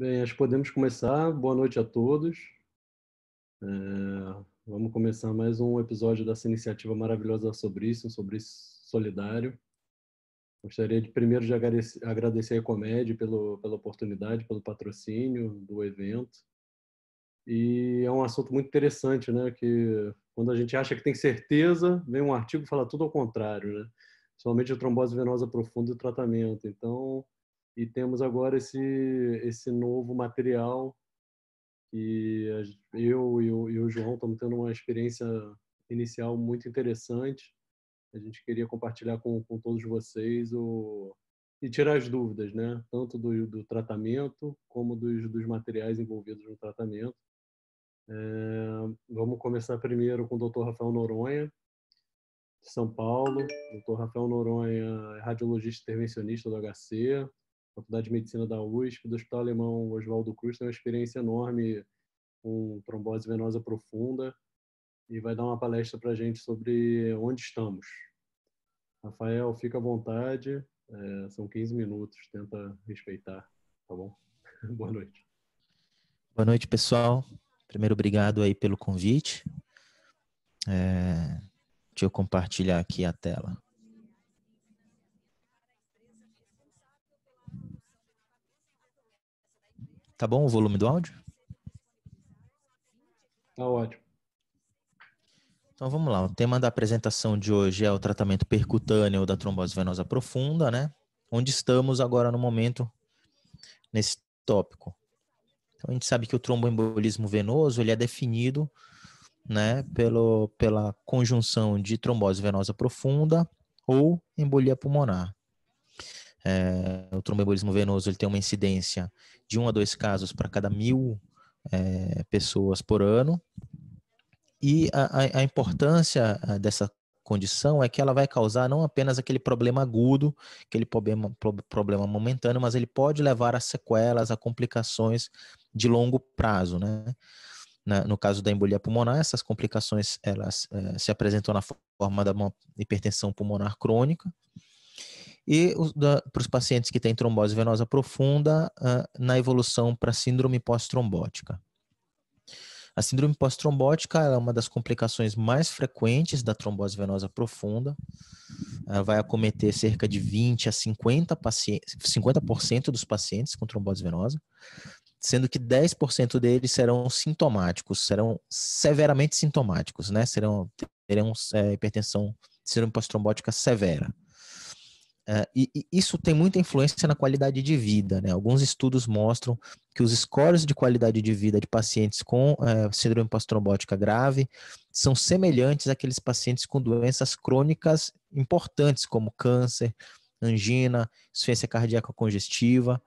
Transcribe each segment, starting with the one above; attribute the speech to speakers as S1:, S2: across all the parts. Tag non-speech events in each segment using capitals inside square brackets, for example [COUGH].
S1: Bem, acho que podemos começar. Boa noite a todos. É, vamos começar mais um episódio dessa iniciativa maravilhosa sobre isso, sobre solidário. Gostaria de primeiro de agradecer, agradecer a Ecomed pelo, pela oportunidade, pelo patrocínio do evento. E é um assunto muito interessante, né? Que quando a gente acha que tem certeza, vem um artigo que fala tudo ao contrário, né? Principalmente a trombose venosa profunda e o tratamento. Então, e temos agora esse, esse novo material que eu e o, João estamos tendo uma experiência inicial muito interessante. A gente queria compartilhar com, com todos vocês o, e tirar as dúvidas, né? Tanto do, do tratamento como dos, dos materiais envolvidos no tratamento. É, vamos começar primeiro com o Dr. Rafael Noronha, de São Paulo. O Dr. Rafael Noronha é radiologista intervencionista do HC, Faculdade de Medicina da USP, do Hospital Alemão Oswaldo Cruz, tem uma experiência enorme com trombose venosa profunda e vai dar uma palestra para a gente sobre onde estamos. Rafael, fica à vontade, é, são 15 minutos, tenta respeitar, tá bom? [LAUGHS] Boa noite.
S2: Boa noite, pessoal. Primeiro, obrigado aí pelo convite. É, deixa eu compartilhar aqui a tela. Tá bom o volume do áudio? Tá ótimo. Então vamos lá. O tema da apresentação de hoje é o tratamento percutâneo da trombose venosa profunda, né? Onde estamos agora no momento nesse tópico. Então a gente sabe que o tromboembolismo venoso ele é definido, né, pelo, pela conjunção de trombose venosa profunda ou embolia pulmonar. É, o tromboembolismo venoso ele tem uma incidência de um a dois casos para cada mil é, pessoas por ano. E a, a, importância eh, dessa condição é que ela vai causar não apenas aquele problema agudo, aquele problema, problema momentâneo, mas ele pode levar a sequelas, a complicações de longo prazo, né? no caso da embolia pulmonar, essas complicações elas se apresentam na forma da hipertensão pulmonar crônica, e para os pacientes que têm trombose venosa profunda, uh, na evolução para síndrome pós-trombótica. A síndrome pós-trombótica é uma das complicações mais frequentes da trombose venosa profunda. Ah, vai acometer cerca de 20 a 50%, pacientes, 50 dos pacientes com trombose venosa, sendo que 10% deles serão sintomáticos, serão severamente sintomáticos, né? Serão, terão é, hipertensão, síndrome pós-trombótica severa. Uh, e, e, isso tem muita influência na qualidade de vida, né? Alguns estudos mostram que os scores de qualidade de vida de pacientes com uh, síndrome pós-trombótica grave são semelhantes àqueles pacientes com doenças crônicas importantes, como câncer, angina, insuficiência cardíaca congestiva.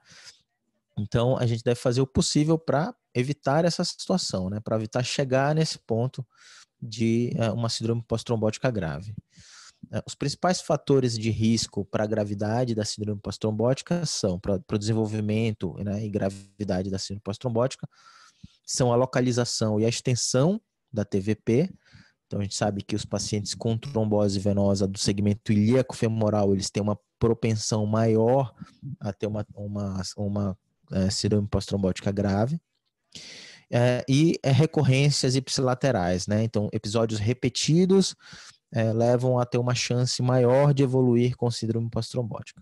S2: Então, a gente deve fazer o possível para evitar essa situação, né? Para evitar chegar nesse ponto de uh, uma síndrome pós-trombótica grave. É, os principais fatores de risco para a gravidade da síndrome pós-trombótica são, para o desenvolvimento né, e gravidade da síndrome pós-trombótica, são a localização e a extensão da TVP. Então, a gente sabe que os pacientes com trombose venosa do segmento ilíaco-femoral, eles têm uma propensão maior a ter uma, uma, uma é, síndrome pós-trombótica grave. É, e é, recorrências ipsilaterais, né? Então, episódios repetidos é, levam a ter uma chance maior de evoluir com síndrome pós-trombótica.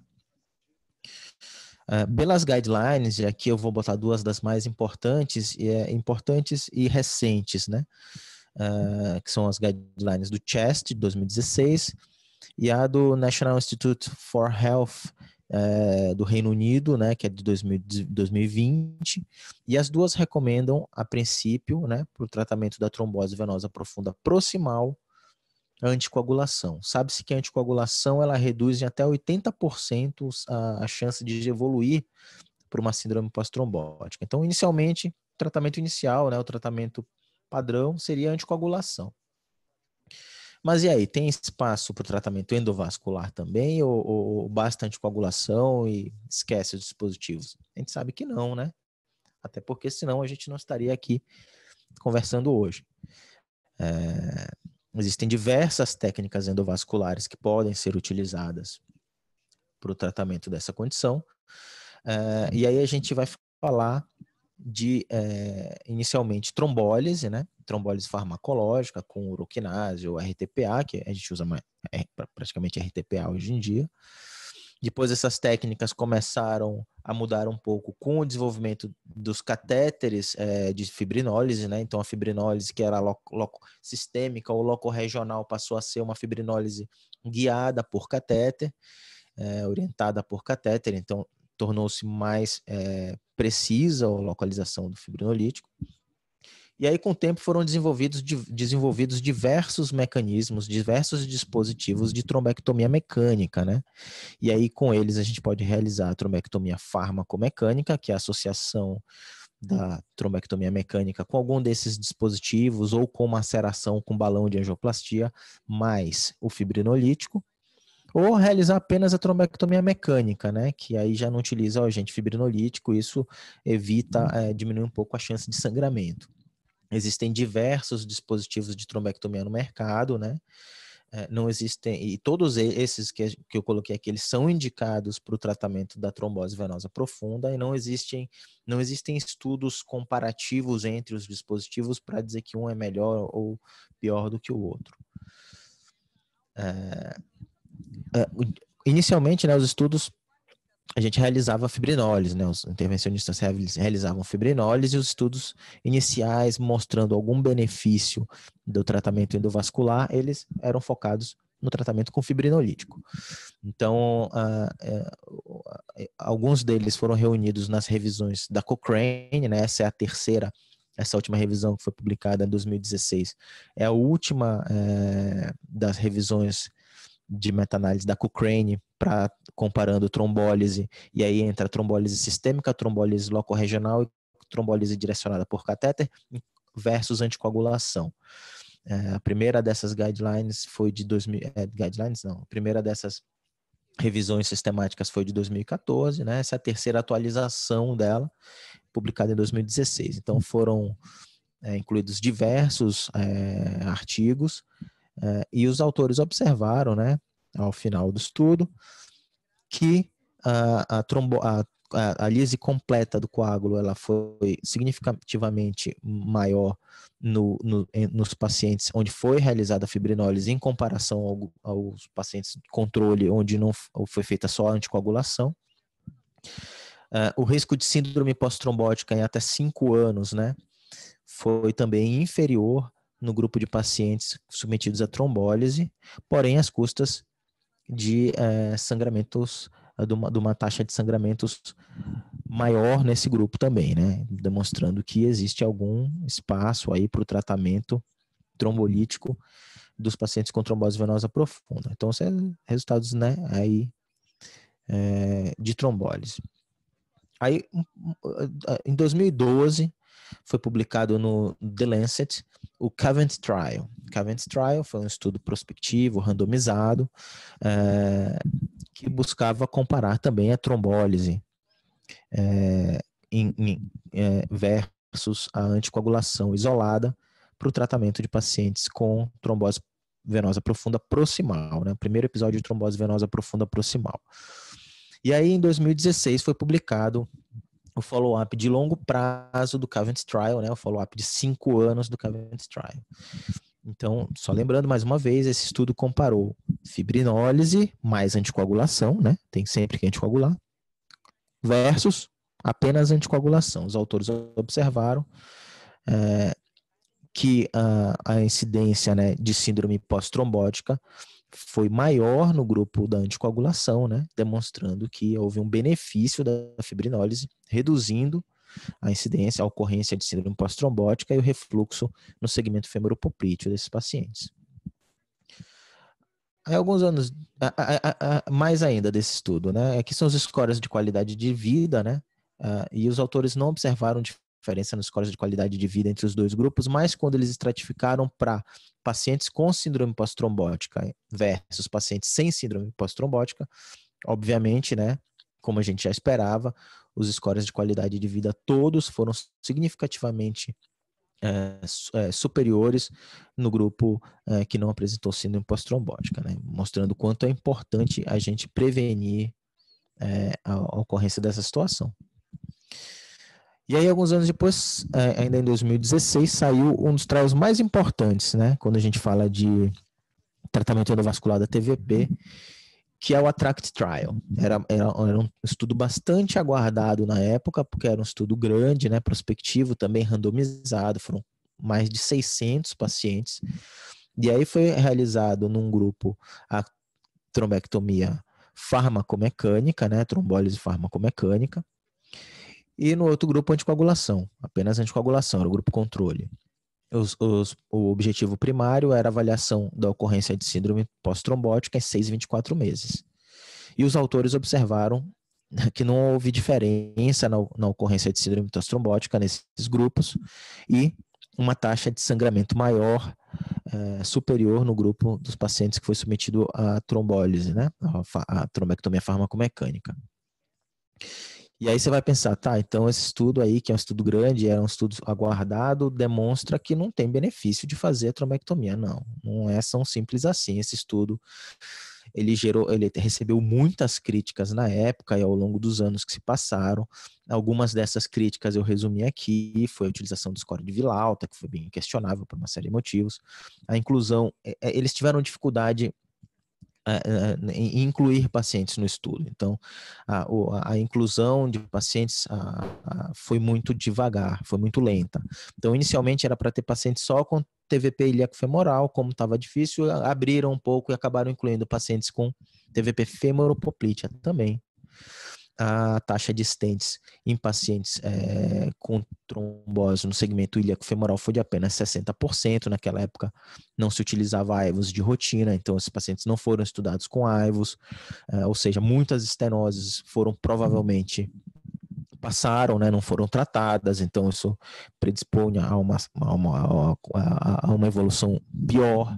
S2: É, pelas guidelines, e aqui eu vou botar duas das mais importantes, e, é, importantes e recentes, né? É, que são as guidelines do CHEST de 2016 e a do National Institute for Health é, do Reino Unido, né, que é de 2020, e as duas recomendam, a princípio, né, para o tratamento da trombose venosa profunda proximal, a anticoagulação. Sabe-se que a anticoagulação ela reduz em até 80% a, a chance de evoluir para uma síndrome pós-trombótica. Então, inicialmente, o tratamento inicial, né, o tratamento padrão seria a anticoagulação. Mas e aí, tem espaço para o tratamento endovascular também ou, ou basta anticoagulação e esquece os dispositivos? A gente sabe que não, né? Até porque senão a gente não estaria aqui conversando hoje. É, Existem diversas técnicas endovasculares que podem ser utilizadas para o tratamento dessa condição. Uh, e aí a gente vai falar de, eh, inicialmente, trombólise, né? Trombólise farmacológica com uroquinase ou RTPA, que a gente usa mais, é, praticamente RTPA hoje em dia. Depois essas técnicas começaram a mudar um pouco com o desenvolvimento dos catéteres é, de fibrinólise, né? Então a fibrinólise que era loco, loco, sistêmica ou loco regional passou a ser uma fibrinólise guiada por catéter, é, orientada por catéter, então tornou-se mais é, precisa a localização do fibrinolítico. E aí, com o tempo, foram desenvolvidos, desenvolvidos diversos mecanismos, diversos dispositivos de trombectomia mecânica, né? E aí, com eles, a gente pode realizar a trombectomia farmacomecânica, que é a associação da trombectomia mecânica com algum desses dispositivos ou com maceração com balão de angioplastia mais o fibrinolítico ou realizar apenas a trombectomia mecânica, né? Que aí já não utiliza o agente fibrinolítico, isso evita, é, eh, diminui um pouco a chance de sangramento. Existem diversos dispositivos de trombectomia no mercado, né? Eh, não existem, e todos esses que, que eu coloquei aqui, eles são indicados para o tratamento da trombose venosa profunda e não existem, não existem estudos comparativos entre os dispositivos para dizer que um é melhor ou pior do que o outro. É, é, inicialmente, né, os estudos a gente realizava fibrinólise, né? Os intervencionistas realizavam fibrinólise e os estudos iniciais mostrando algum benefício do tratamento endovascular, eles eram focados no tratamento com fibrinolítico. Então, uh, uh, alguns deles foram reunidos nas revisões da Cochrane, né? Essa é a terceira, essa última revisão que foi publicada em 2016, é a última é, das revisões de meta-análise da Cochrane para comparando trombólise e aí entra trombólise sistêmica, trombólise locorregional e trombólise direcionada por catéter versus anticoagulação. É, a primeira dessas guidelines foi de 2000, é, guidelines não, a primeira dessas revisões sistemáticas foi de 2014, né? Essa é a terceira atualização dela, publicada em 2016. Então foram é, incluídos diversos é, artigos Uh, e os autores observaram, né, ao final do estudo, que uh, a, trombo, a, a, a lise completa do coágulo ela foi significativamente maior no, no, em, nos pacientes onde foi realizada a fibrinólise em comparação ao, aos pacientes de controle onde não foi feita só a anticoagulação. Uh, o risco de síndrome pós-trombótica em até 5 anos, né, foi também inferior no grupo de pacientes submetidos a trombólise, porém às custas de é, sangramentos, eh, de uma, de uma taxa de sangramentos maior nesse grupo também, né? Demonstrando que existe algum espaço aí para o tratamento trombolítico dos pacientes com trombose venosa profunda. Então, são é resultados, né, aí é, de trombólise. Aí, em 2012, foi publicado no The Lancet, o Cavent Trial. Cavent Trial foi um estudo prospectivo, randomizado, é, que buscava comparar também a trombólise é, em, em, é, versus a anticoagulação isolada para o tratamento de pacientes com trombose venosa profunda proximal, né? Primeiro episódio de trombose venosa profunda proximal. E aí, em 2016, foi publicado o follow-up de longo prazo do CAVENDISH Trial, né? O follow-up de cinco anos do CAVENDISH Trial. Então, só lembrando mais uma vez, esse estudo comparou fibrinólise mais anticoagulação, né? Tem sempre que anticoagular, versus apenas anticoagulação. Os autores observaram é, que a, a incidência né, de síndrome pós-trombótica foi maior no grupo da anticoagulação, né? Demonstrando que houve um benefício da fibrinólise, reduzindo a incidência, a ocorrência de síndrome pós-trombótica e o refluxo no segmento femoropoprítico desses pacientes. Aí, alguns anos mais ainda desse estudo, né? Aqui são os scores de qualidade de vida, né? Ah, e os autores não observaram dif diferença nos scores de qualidade de vida entre os dois grupos, mas quando eles estratificaram para pacientes com síndrome pós-trombótica versus pacientes sem síndrome pós-trombótica, obviamente, né, como a gente já esperava, os scores de qualidade de vida todos foram significativamente é, superiores no grupo é, que não apresentou síndrome pós-trombótica, né? mostrando quanto é importante a gente prevenir é, a ocorrência dessa situação. E aí, alguns anos depois, é, ainda em 2016, saiu um dos trials mais importantes, né? Quando a gente fala de tratamento endovascular da TVP, que é o ATTRACT Trial. Era, era, era, um estudo bastante aguardado na época, porque era um estudo grande, né? Prospectivo, também randomizado, foram mais de 600 pacientes. E aí foi realizado num grupo a trombectomia farmacomecânica, né? Trombólise farmacomecânica e no outro grupo, anticoagulação, apenas anticoagulação, era o grupo controle. Os, os, o objetivo primário era a avaliação da ocorrência de síndrome pós-trombótica em 6 e 24 meses. E os autores observaram [LAUGHS] que não houve diferença na, na ocorrência de síndrome pós-trombótica nesses grupos e uma taxa de sangramento maior, eh, superior no grupo dos pacientes que foi submetido à trombólise, né? a, a trombectomia farmacomecânica. E aí você vai pensar, tá, então esse estudo aí, que é um estudo grande, era é um estudo aguardado, demonstra que não tem benefício de fazer a tromectomia. Não, não é tão simples assim. Esse estudo, ele gerou, ele recebeu muitas críticas na época e ao longo dos anos que se passaram. Algumas dessas críticas eu resumi aqui, foi a utilização do score de Vilauta, que foi bem questionável por uma série de motivos. A inclusão, é, é, eles tiveram dificuldade né, incluir pacientes no estudo. Então, a, a inclusão de pacientes a, a, foi muito devagar, foi muito lenta. Então, inicialmente era para ter pacientes só com TVP ilíaco-femoral, como estava difícil, abriram um pouco e acabaram incluindo pacientes com TVP femoropoplítea também a taxa de stents em pacientes é, eh, com trombose no segmento ilíaco femoral foi de apenas 60%. Naquela época não se utilizava AIVOS de rotina, então esses pacientes não foram estudados com AIVOS, é, eh, ou seja, muitas estenoses foram provavelmente passaram, né, não foram tratadas, então isso predispõe a uma, a uma, a uma evolução pior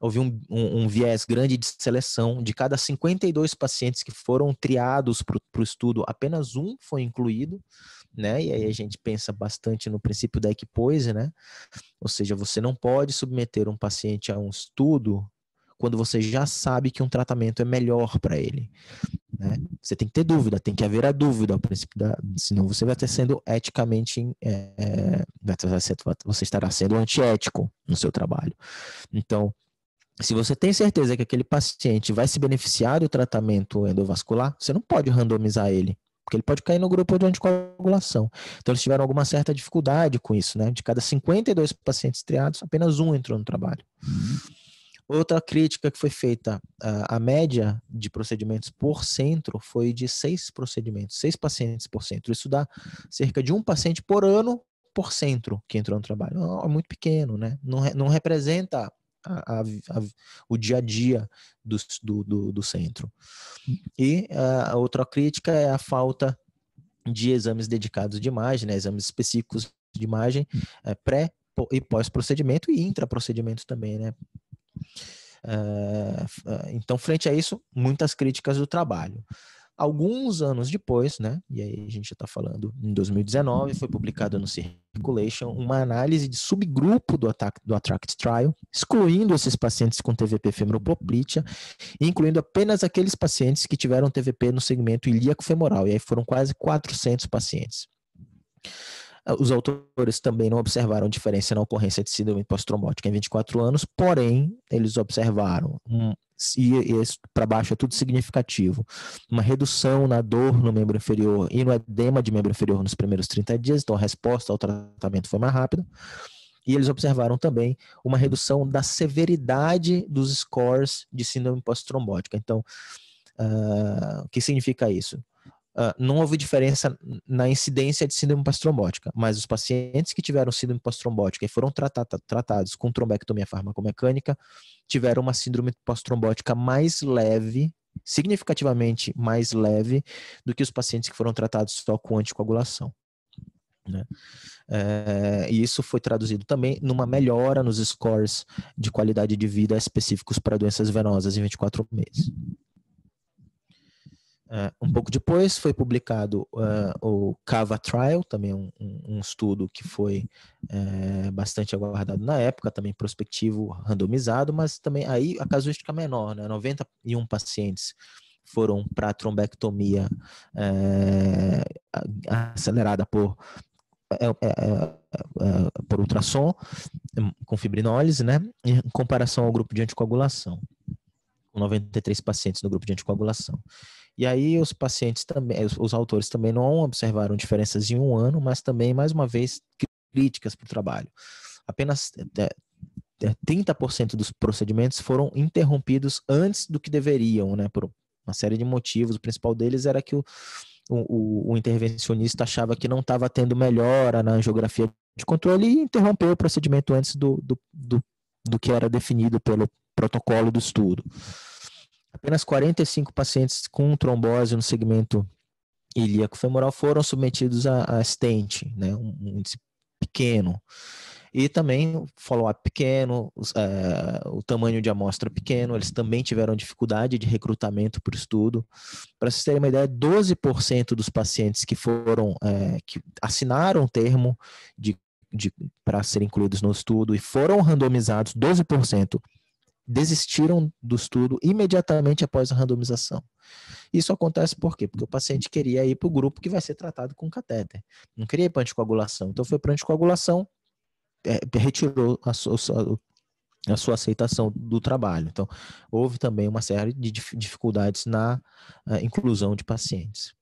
S2: houve um, um, um, viés grande de seleção. De cada 52 pacientes que foram triados para o estudo, apenas um foi incluído, né? E aí a gente pensa bastante no princípio da equipoise, né? Ou seja, você não pode submeter um paciente a um estudo quando você já sabe que um tratamento é melhor para ele. Né? Você tem que ter dúvida, tem que haver a dúvida, ao princípio da, senão você vai estar sendo eticamente, é, você estará sendo antiético no seu trabalho. Então, se você tem certeza que aquele paciente vai se beneficiar do tratamento endovascular, você não pode randomizar ele, porque ele pode cair no grupo de anticoagulação. Então, eles tiveram alguma certa dificuldade com isso, né? De cada 52 pacientes triados, apenas um entrou no trabalho. Uhum. Outra crítica que foi feita, a média de procedimentos por centro foi de seis procedimentos, seis pacientes por centro. Isso dá cerca de um paciente por ano por centro que entrou no trabalho. É, é muito pequeno, né? Não, não representa a, a, o dia a dia do, do, do, do centro. E a outra crítica é a falta de exames dedicados de imagem, né, exames específicos de imagem é, pré e pós-procedimento e intra-procedimento também, né? Eh, eh, então, frente a isso, muitas críticas do trabalho. Alguns anos depois, né? E aí a gente está falando em 2019, foi publicado no Circulation uma análise de subgrupo do, ataque, do ATTRACT Trial, excluindo esses pacientes com TVP femoroploplitia, incluindo apenas aqueles pacientes que tiveram TVP no segmento ilíaco femoral. E aí foram quase 400 pacientes. Ah, os autores também não observaram diferença na ocorrência de síndrome pós-traumática em 24 anos, porém, eles observaram, um, e, e para baixo é tudo significativo, uma redução na dor no membro inferior e no edema de membro inferior nos primeiros 30 dias, então a resposta ao tratamento foi mais rápida. E eles observaram também uma redução da severidade dos scores de síndrome pós-trombótica. Então, uh, o que significa isso? Ah, não houve diferença na incidência de síndrome pós-trombótica, mas os pacientes que tiveram síndrome pós-trombótica e foram tratata, tratados com trombectomia farmacomecânica tiveram uma síndrome pós-trombótica mais leve, significativamente mais leve, do que os pacientes que foram tratados só com anticoagulação. Né? É, e isso foi traduzido também numa melhora nos scores de qualidade de vida específicos para doenças venosas em 24 meses. Uh, um pouco depois foi publicado uh, o Cava Trial, também um, um estudo que foi uh, bastante aguardado na época, também prospectivo, randomizado, mas também aí a casuística menor, né? 91 pacientes foram para trombectomia acelerada por por ultrassom com fibrinólise, né? Em comparação ao grupo de anticoagulação. 93 pacientes no grupo de anticoagulação. E aí os pacientes também, eh, os, autores também não observaram diferenças em um ano, mas também, mais uma vez, críticas para o trabalho. Apenas 30% eh, eh, dos procedimentos foram interrompidos antes do que deveriam, né? Por uma série de motivos. O principal deles era que o, o, o intervencionista achava que não estava tendo melhora na angiografia de controle e interrompeu o procedimento antes do, do, do, do que era definido pelo protocolo do estudo. Apenas 45 pacientes com trombose no segmento ilíaco femoral foram submetidos a, a stent, né, um índice pequeno. E também follow-up pequeno, os, uh, o tamanho de amostra pequeno, eles também tiveram dificuldade de recrutamento para o estudo. Para vocês terem uma ideia, 12% dos pacientes que foram, uh, que assinaram o termo de, de para serem incluídos no estudo e foram randomizados, 12%, desistiram do estudo imediatamente após a randomização. Isso acontece por quê? Porque o paciente queria ir para o grupo que vai ser tratado com catéter. Não queria ir para anticoagulação. Então foi para anticoagulação, é, retirou a sua, a sua aceitação do trabalho. Então, houve também uma série de dificuldades na é, inclusão de pacientes.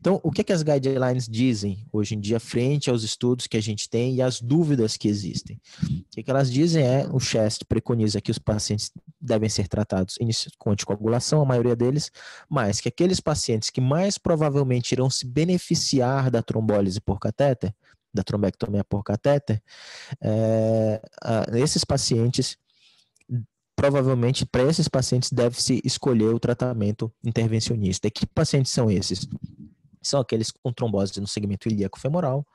S2: Então, o que, é que as guidelines dizem hoje em dia, frente aos estudos que a gente tem e às dúvidas que existem? O que, é que elas dizem é: o CHEST preconiza que os pacientes devem ser tratados com anticoagulação, a maioria deles, mas que aqueles pacientes que mais provavelmente irão se beneficiar da trombólise por catéter, da trombectomia por catéter, é, esses pacientes provavelmente para esses pacientes deve-se escolher o tratamento intervencionista. E que pacientes são esses? são aqueles com trombose no segmento ilíaco femoral,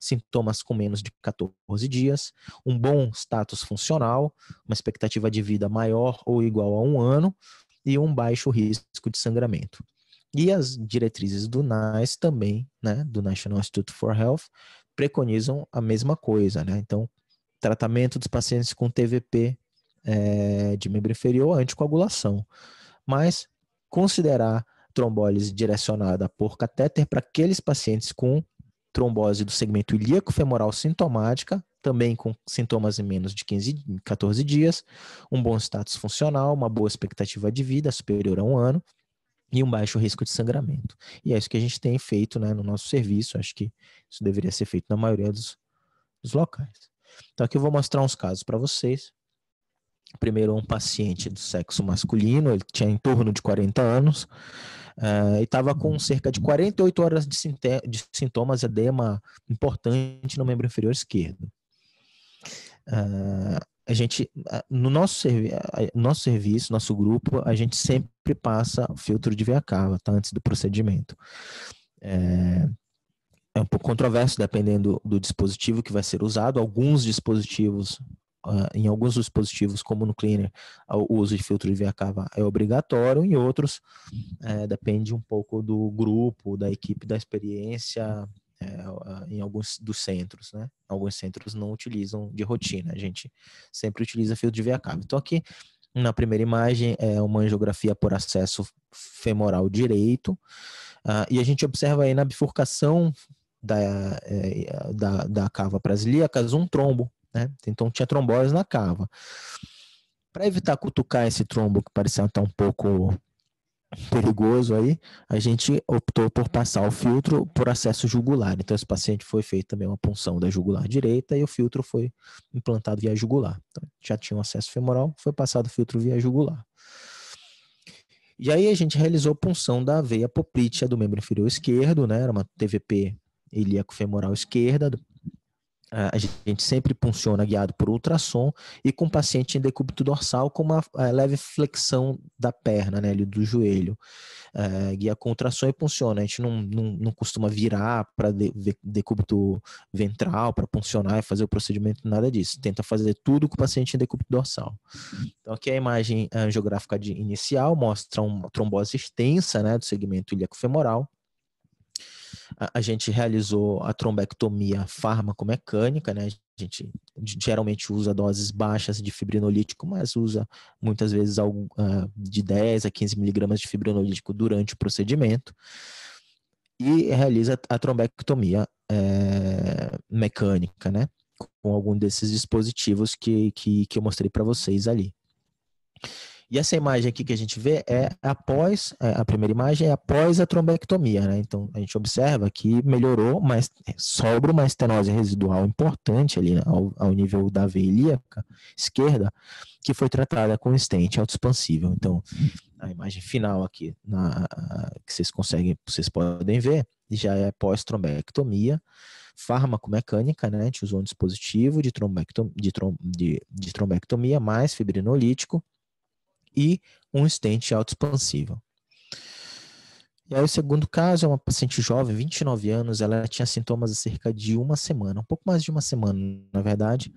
S2: sintomas com menos de 14 dias, um bom status funcional, uma expectativa de vida maior ou igual a um ano e um baixo risco de sangramento. E as diretrizes do NICE também, né, do National Institute for Health, preconizam a mesma coisa, né? Então, tratamento dos pacientes com TVP é, eh, de membro inferior, anticoagulação. Mas considerar trombólise direcionada por catéter para aqueles pacientes com trombose do segmento ilíaco femoral sintomática, também com sintomas em menos de 15, 14 dias, um bom status funcional, uma boa expectativa de vida superior a um ano e um baixo risco de sangramento. E é isso que a gente tem feito né, no nosso serviço. Acho que isso deveria ser feito na maioria dos, dos locais. Então aqui eu vou mostrar uns casos para vocês. Primeiro, um paciente do sexo masculino, ele tinha em torno de 40 anos, uh, e estava com cerca de 48 horas de, de sintomas edema importante no membro inferior esquerdo. Uh, a gente, eh, no nosso, servi nosso serviço, nosso grupo, a gente sempre passa o filtro de via cava, tá? Antes do procedimento. É, é um pouco controverso, dependendo do dispositivo que vai ser usado. Alguns dispositivos uh, em alguns dispositivos, como no cleaner, o uso de filtro de via cava é obrigatório, em outros é, depende um pouco do grupo, da equipe, da experiência é, em alguns dos centros, né? Alguns centros não utilizam de rotina, a gente sempre utiliza filtro de via cava. Então aqui na primeira imagem é uma angiografia por acesso femoral direito. Uh, e a gente observa aí na bifurcação da, é, é, da, da cava brasilíacas um trombo né? Então tinha trombose na cava. Para evitar cutucar esse trombo que parecia estar um pouco perigoso aí, a gente optou por passar o filtro por acesso jugular. Então, esse paciente foi feito também uma punção da jugular direita e o filtro foi implantado via jugular. Então, já tinha um acesso femoral, foi passado o filtro via jugular. E aí a gente realizou punção da veia poplítea do membro inferior esquerdo, né? Era uma TVP ilíaco-femoral esquerda, ah, a gente sempre funciona guiado por ultrassom e com paciente em decúbito dorsal com uma eh, leve flexão da perna, né, do joelho. É, guia com ultrassom e funciona. A gente não, não, não costuma virar para decúbito ventral, para funcionar e fazer o procedimento, nada disso. Tenta fazer tudo com o paciente em decúbito dorsal. Então, aqui a imagem angiográfica ah, de, inicial mostra uma trombose extensa né, do segmento ilíaco-femoral a, gente realizou a trombectomia farmacomecânica, né? A gente geralmente usa doses baixas de fibrinolítico, mas usa muitas vezes algo, ah, de 10 a 15 miligramas de fibrinolítico durante o procedimento e realiza a trombectomia é, mecânica, né? Com algum desses dispositivos que, que, que eu mostrei para vocês ali. E essa imagem aqui que a gente vê é após, é, a primeira imagem é após a trombectomia, né? Então a gente observa que melhorou, mas sobra uma estenose residual importante ali né, ao, ao nível da veia ilíaca esquerda, que foi tratada com estente autoexpansível. Então a imagem final aqui, na, que vocês conseguem, vocês podem ver, já é pós-trombectomia farmaco-mecânica, né? A gente usou um dispositivo de, de, trom de, de trombectomia mais fibrinolítico e um estente autoexpansivo. E aí, o segundo caso é uma paciente jovem, 29 anos, ela tinha sintomas há cerca de uma semana, um pouco mais de uma semana, na verdade.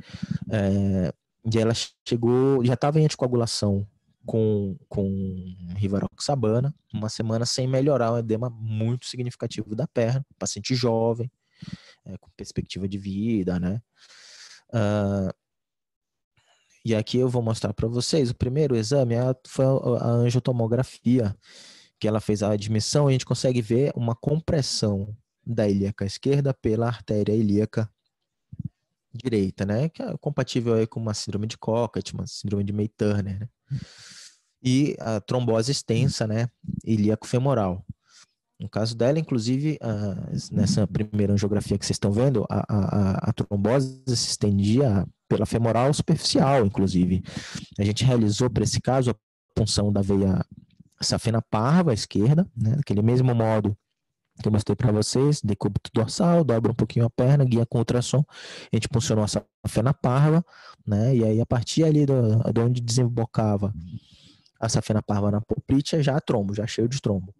S2: É, e ela chegou, já estava em anticoagulação com, com rivaroxabana, uma semana sem melhorar, um edema muito significativo da perna, paciente jovem, é, com perspectiva de vida, né? Uh, e aqui eu vou mostrar para vocês. O primeiro exame é foi a angiotomografia, que ela fez a admissão. A gente consegue ver uma compressão da ilíaca esquerda pela artéria ilíaca direita, né? Que é compatível aí com uma síndrome de Cockett, uma síndrome de May-Turner, né? E a trombose extensa, né? Ilíaco-femoral. No caso dela, inclusive, nessa primeira angiografia que vocês estão vendo, a, a, a trombose se estendia pela femoral superficial, inclusive. A gente realizou para esse caso a punção da veia safena parva à esquerda, né? Daquele mesmo modo que eu mostrei para vocês, decúbito dorsal, dobra um pouquinho a perna, guia com ultrassom, a gente puncionou a safena parva, né? E aí a partir ali do, de onde desembocava a safena parva na poplitea, já trombo, já cheio de trombo.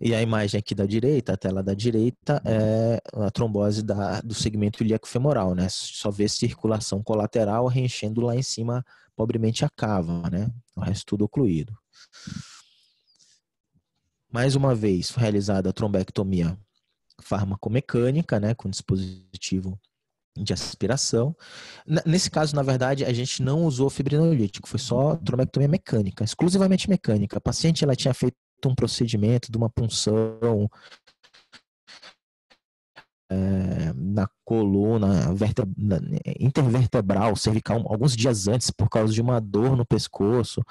S2: E a imagem aqui da direita, a tela da direita, é a trombose da, do segmento ilíaco-femoral, né? Só vê circulação colateral reenchendo lá em cima, pobremente a cava, né? O resto tudo ocluído. Mais uma vez, realizada a trombectomia farmacomecânica, né? Com dispositivo de aspiração. Nesse caso, na verdade, a gente não usou fibrinolítico, foi só trombectomia mecânica, exclusivamente mecânica. A paciente ela tinha feito um procedimento, de uma punção é, na coluna intervertebral, cervical, alguns dias antes, por causa de uma dor no pescoço.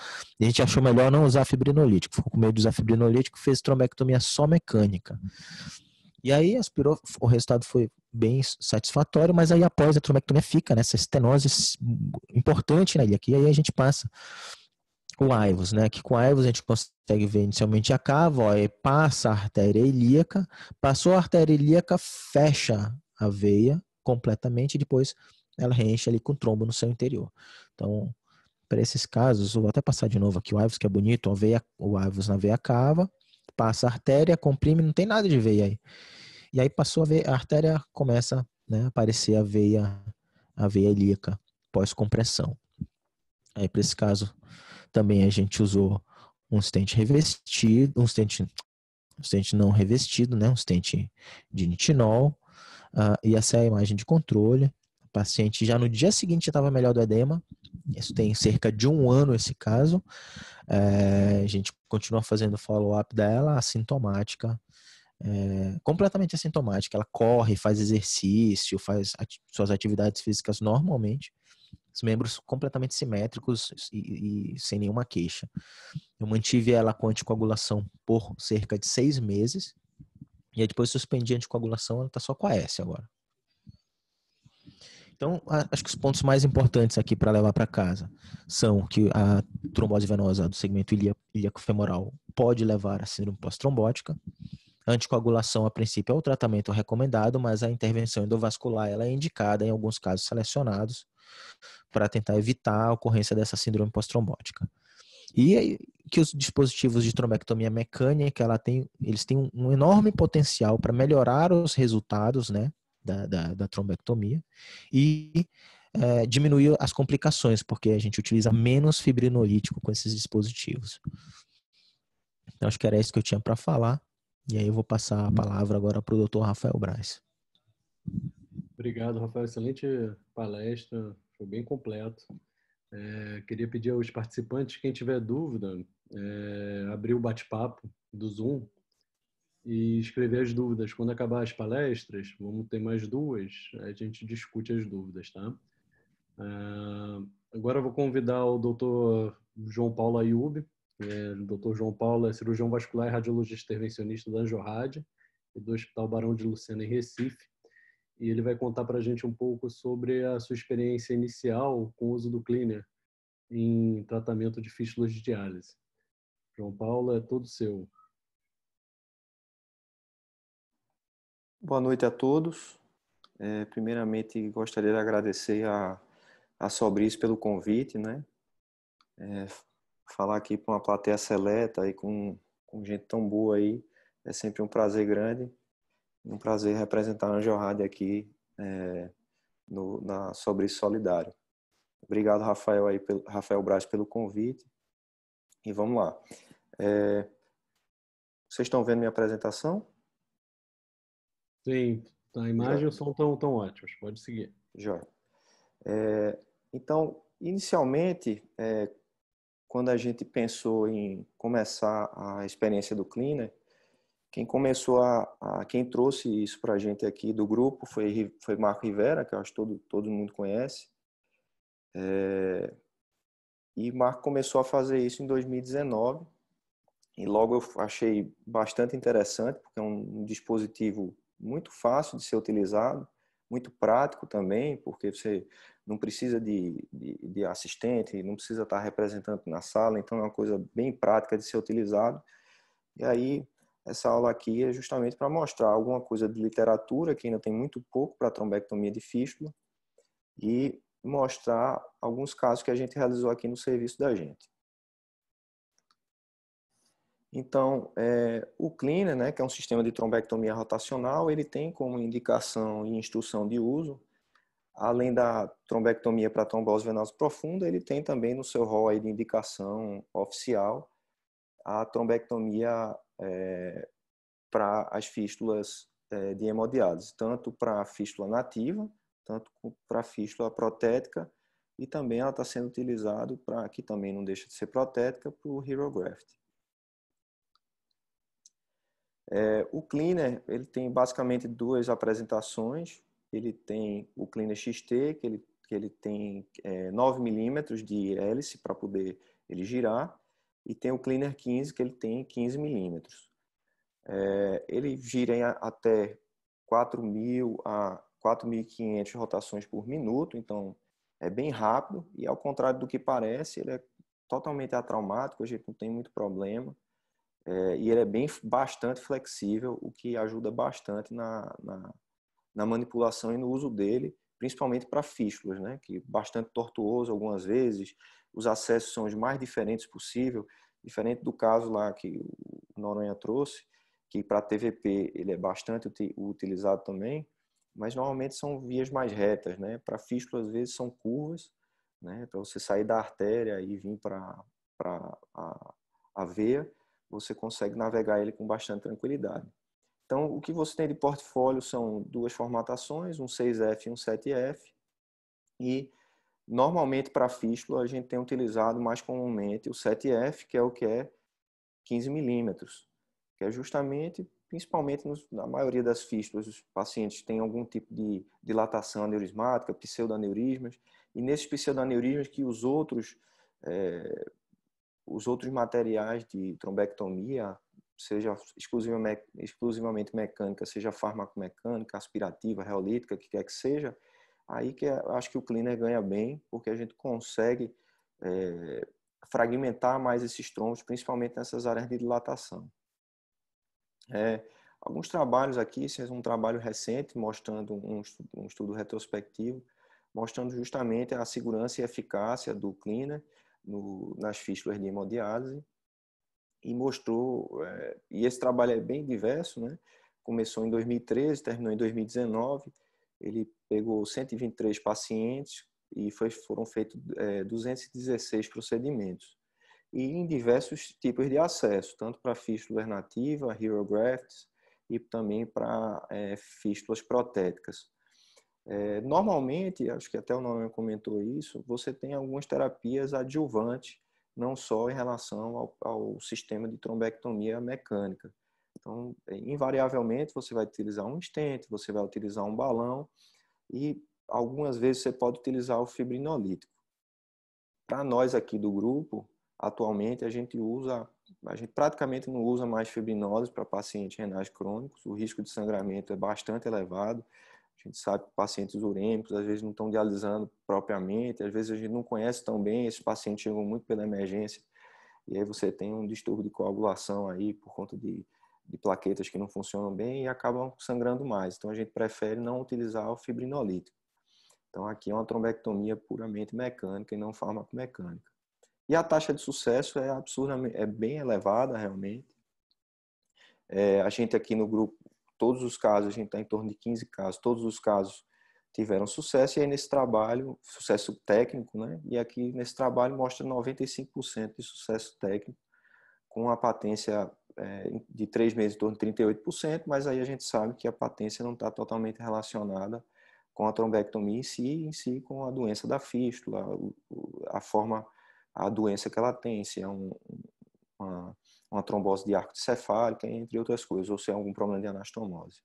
S2: a gente achou melhor não usar fibrinolítico. Ficou com medo de usar fibrinolítico, fez trombectomia só mecânica. E aí aspirou, o resultado foi bem satisfatório, mas aí após a tromectomia fica essa estenose importante na né? ilha, aí a gente passa o AIVOS, né? Que com AIVOS a gente consegue ver inicialmente a cava, ó, passa a artéria ilíaca, passou a artéria ilíaca, fecha a veia completamente e depois ela reenche ali com trombo no seu interior. Então, para esses casos, vou até passar de novo aqui o AIVOS, que é bonito, a veia, o AIVOS na veia cava, passa a artéria, comprime, não tem nada de veia aí. E aí passou a veia, a artéria começa né, a aparecer a veia, a veia ilíaca pós-compressão. Aí, para esse caso, também a gente usou um stent revestido, um stent, um stent não revestido, né? um stent de nitinol. Uh, e essa é a imagem de controle. O paciente já no dia seguinte estava melhor do edema. Isso tem cerca de um ano esse caso. É, a gente continua fazendo follow-up dela, assintomática. É, completamente assintomática. Ela corre, faz exercício, faz ati suas atividades físicas normalmente os membros completamente simétricos e, e sem nenhuma queixa. Eu mantive ela com anticoagulação por cerca de seis meses, e aí depois suspendi a anticoagulação, ela está só com a S agora. Então, acho que os pontos mais importantes aqui para levar para casa são que a trombose venosa do segmento ilíaco-femoral pode levar a síndrome pós-trombótica. A anticoagulação, a princípio, é o tratamento recomendado, mas a intervenção endovascular ela é indicada em alguns casos selecionados para tentar evitar a ocorrência dessa síndrome pós-trombótica. E que os dispositivos de trombectomia mecânica, ela tem, eles têm um enorme potencial para melhorar os resultados né, da, da, da trombectomia e é, diminuir as complicações, porque a gente utiliza menos fibrinolítico com esses dispositivos. Então, acho que era isso que eu tinha para falar. E aí eu vou passar a hum. palavra agora para o Dr. Rafael Braz.
S1: Obrigado, Rafael. Excelente palestra, foi bem completo. É, queria pedir aos participantes, quem tiver dúvida, é, abrir o bate-papo do Zoom e escrever as dúvidas. Quando acabar as palestras, vamos ter mais duas, a gente discute as dúvidas, tá? É, agora vou convidar o doutor João Paulo Ayub. É, o doutor João Paulo é cirurgião vascular e radiologista intervencionista da Anjorrad e do Hospital Barão de Lucena, em Recife e ele vai contar para a gente um pouco sobre a sua experiência inicial com o uso do cleaner em tratamento de fístulas de diálise. João Paulo, é todo seu. Boa noite a todos.
S3: É, primeiramente, gostaria de agradecer a, a Sobris pelo convite, né? É, falar aqui para uma plateia seleta e com, com gente tão boa aí é sempre um prazer grande um prazer representar a Anjorrade aqui é, no, na, sobre Solidário. Obrigado, Rafael, aí, pelo, Rafael Braz, pelo convite. E vamos lá. É, vocês estão vendo minha apresentação?
S1: Sim, tá, a imagem ou e o som estão tão ótimos. Pode seguir.
S3: Joia. É, então, inicialmente, é, quando a gente pensou em começar a experiência do Cleaner, quem começou a, a quem trouxe isso para a gente aqui do grupo foi foi Marco Rivera, que eu acho que todo todo mundo conhece. É, e Marco começou a fazer isso em 2019 e logo eu achei bastante interessante porque é um, um dispositivo muito fácil de ser utilizado, muito prático também, porque você não precisa de, de, de, assistente, não precisa estar representando na sala, então é uma coisa bem prática de ser utilizado. E aí essa aula aqui é justamente para mostrar alguma coisa de literatura, que ainda tem muito pouco para trombectomia de fístula, e mostrar alguns casos que a gente realizou aqui no serviço da gente. Então, é, o Cleaner, né, que é um sistema de trombectomia rotacional, ele tem como indicação e instrução de uso, além da trombectomia para trombose venosa profunda, ele tem também no seu rol de indicação oficial a trombectomia é, eh, para as fístulas é, de hemodiálise, tanto para a fístula nativa, tanto para a fístula protética, e também ela está sendo utilizada para, que também não deixa de ser protética, para o HeroGraft. É, eh, o Cleaner ele tem basicamente duas apresentações. Ele tem o Cleaner XT, que ele, que ele tem é, 9 milímetros de hélice para poder ele girar, e tem o cleaner 15 que ele tem 15 milímetros. É, ele gira em até 4.000 a 4.500 rotações por minuto, então é bem rápido e ao contrário do que parece, ele é totalmente atraumático, a gente não tem muito problema é, e ele é bem bastante flexível, o que ajuda bastante na, na, na manipulação e no uso dele principalmente para fístulas, né? que é bastante tortuoso algumas vezes, os acessos são os mais diferentes possível, diferente do caso lá que o Noronha trouxe, que para TVP ele é bastante utilizado também, mas normalmente são vias mais retas, né? Para fístulas às vezes, são curvas, né? Para você sair da artéria e vir para a, a veia, você consegue navegar ele com bastante tranquilidade. Então, o que você tem de portfólio são duas formatações, um 6F e um 7F. E, normalmente, para fístula, a gente tem utilizado mais comumente o 7F, que é o que é 15 milímetros, que é justamente, principalmente nos, na maioria das fístulas, os pacientes têm algum tipo de dilatação aneurismática, pseudoaneurismas, e nesses pseudoaneurismas que os outros, é, os outros materiais de trombectomia, seja exclusivamente, mecânica, seja farmacomecânica, aspirativa, reolítica, que quer que seja, aí que é, acho que o cleaner ganha bem, porque a gente consegue é, fragmentar mais esses trombos, principalmente nessas áreas de dilatação. É, alguns trabalhos aqui, esse é um trabalho recente, mostrando um, um estudo retrospectivo, mostrando justamente a segurança e eficácia do cleaner no, nas fístulas de hemodiálise e mostrou, é, e esse trabalho é bem diverso, né? começou em 2013, terminou em 2019, ele pegou 123 pacientes e foi, foram feitos é, 216 procedimentos. E em diversos tipos de acesso, tanto para fístula nativa, hierografts e também para é, fístulas protéticas. É, normalmente, acho que até o Norman comentou isso, você tem algumas terapias adjuvantes não só em relação ao, ao sistema de trombectomia mecânica. Então, é, invariavelmente, você vai utilizar um estente, você vai utilizar um balão e algumas vezes você pode utilizar o fibrinolítico. Para nós aqui do grupo, atualmente a gente usa, a gente praticamente não usa mais fibrinose para pacientes renais crônicos, o risco de sangramento é bastante elevado. A gente sabe que pacientes urêmicos às vezes não estão dialisando propriamente, às vezes a gente não conhece tão bem, esses pacientes chegam muito pela emergência, e aí você tem um distúrbio de coagulação aí por conta de, de plaquetas que não funcionam bem e acabam sangrando mais. Então a gente prefere não utilizar o fibrinolítico. Então aqui é uma trombectomia puramente mecânica e não farmacomecânica. E a taxa de sucesso é absurdamente, é bem elevada realmente. É, a gente aqui no grupo todos os casos, a gente está em torno de 15 casos, todos os casos tiveram sucesso, e aí nesse trabalho, sucesso técnico, né? E aqui nesse trabalho mostra 95% de sucesso técnico, com a patência é, de três meses em torno de 38%, mas aí a gente sabe que a patência não está totalmente relacionada com a trombectomia em si, em si com a doença da fístula, a forma, a doença que ela tem, se é um, uma, uma trombose de arco cefálica, entre outras coisas, ou se é algum problema de anastomose.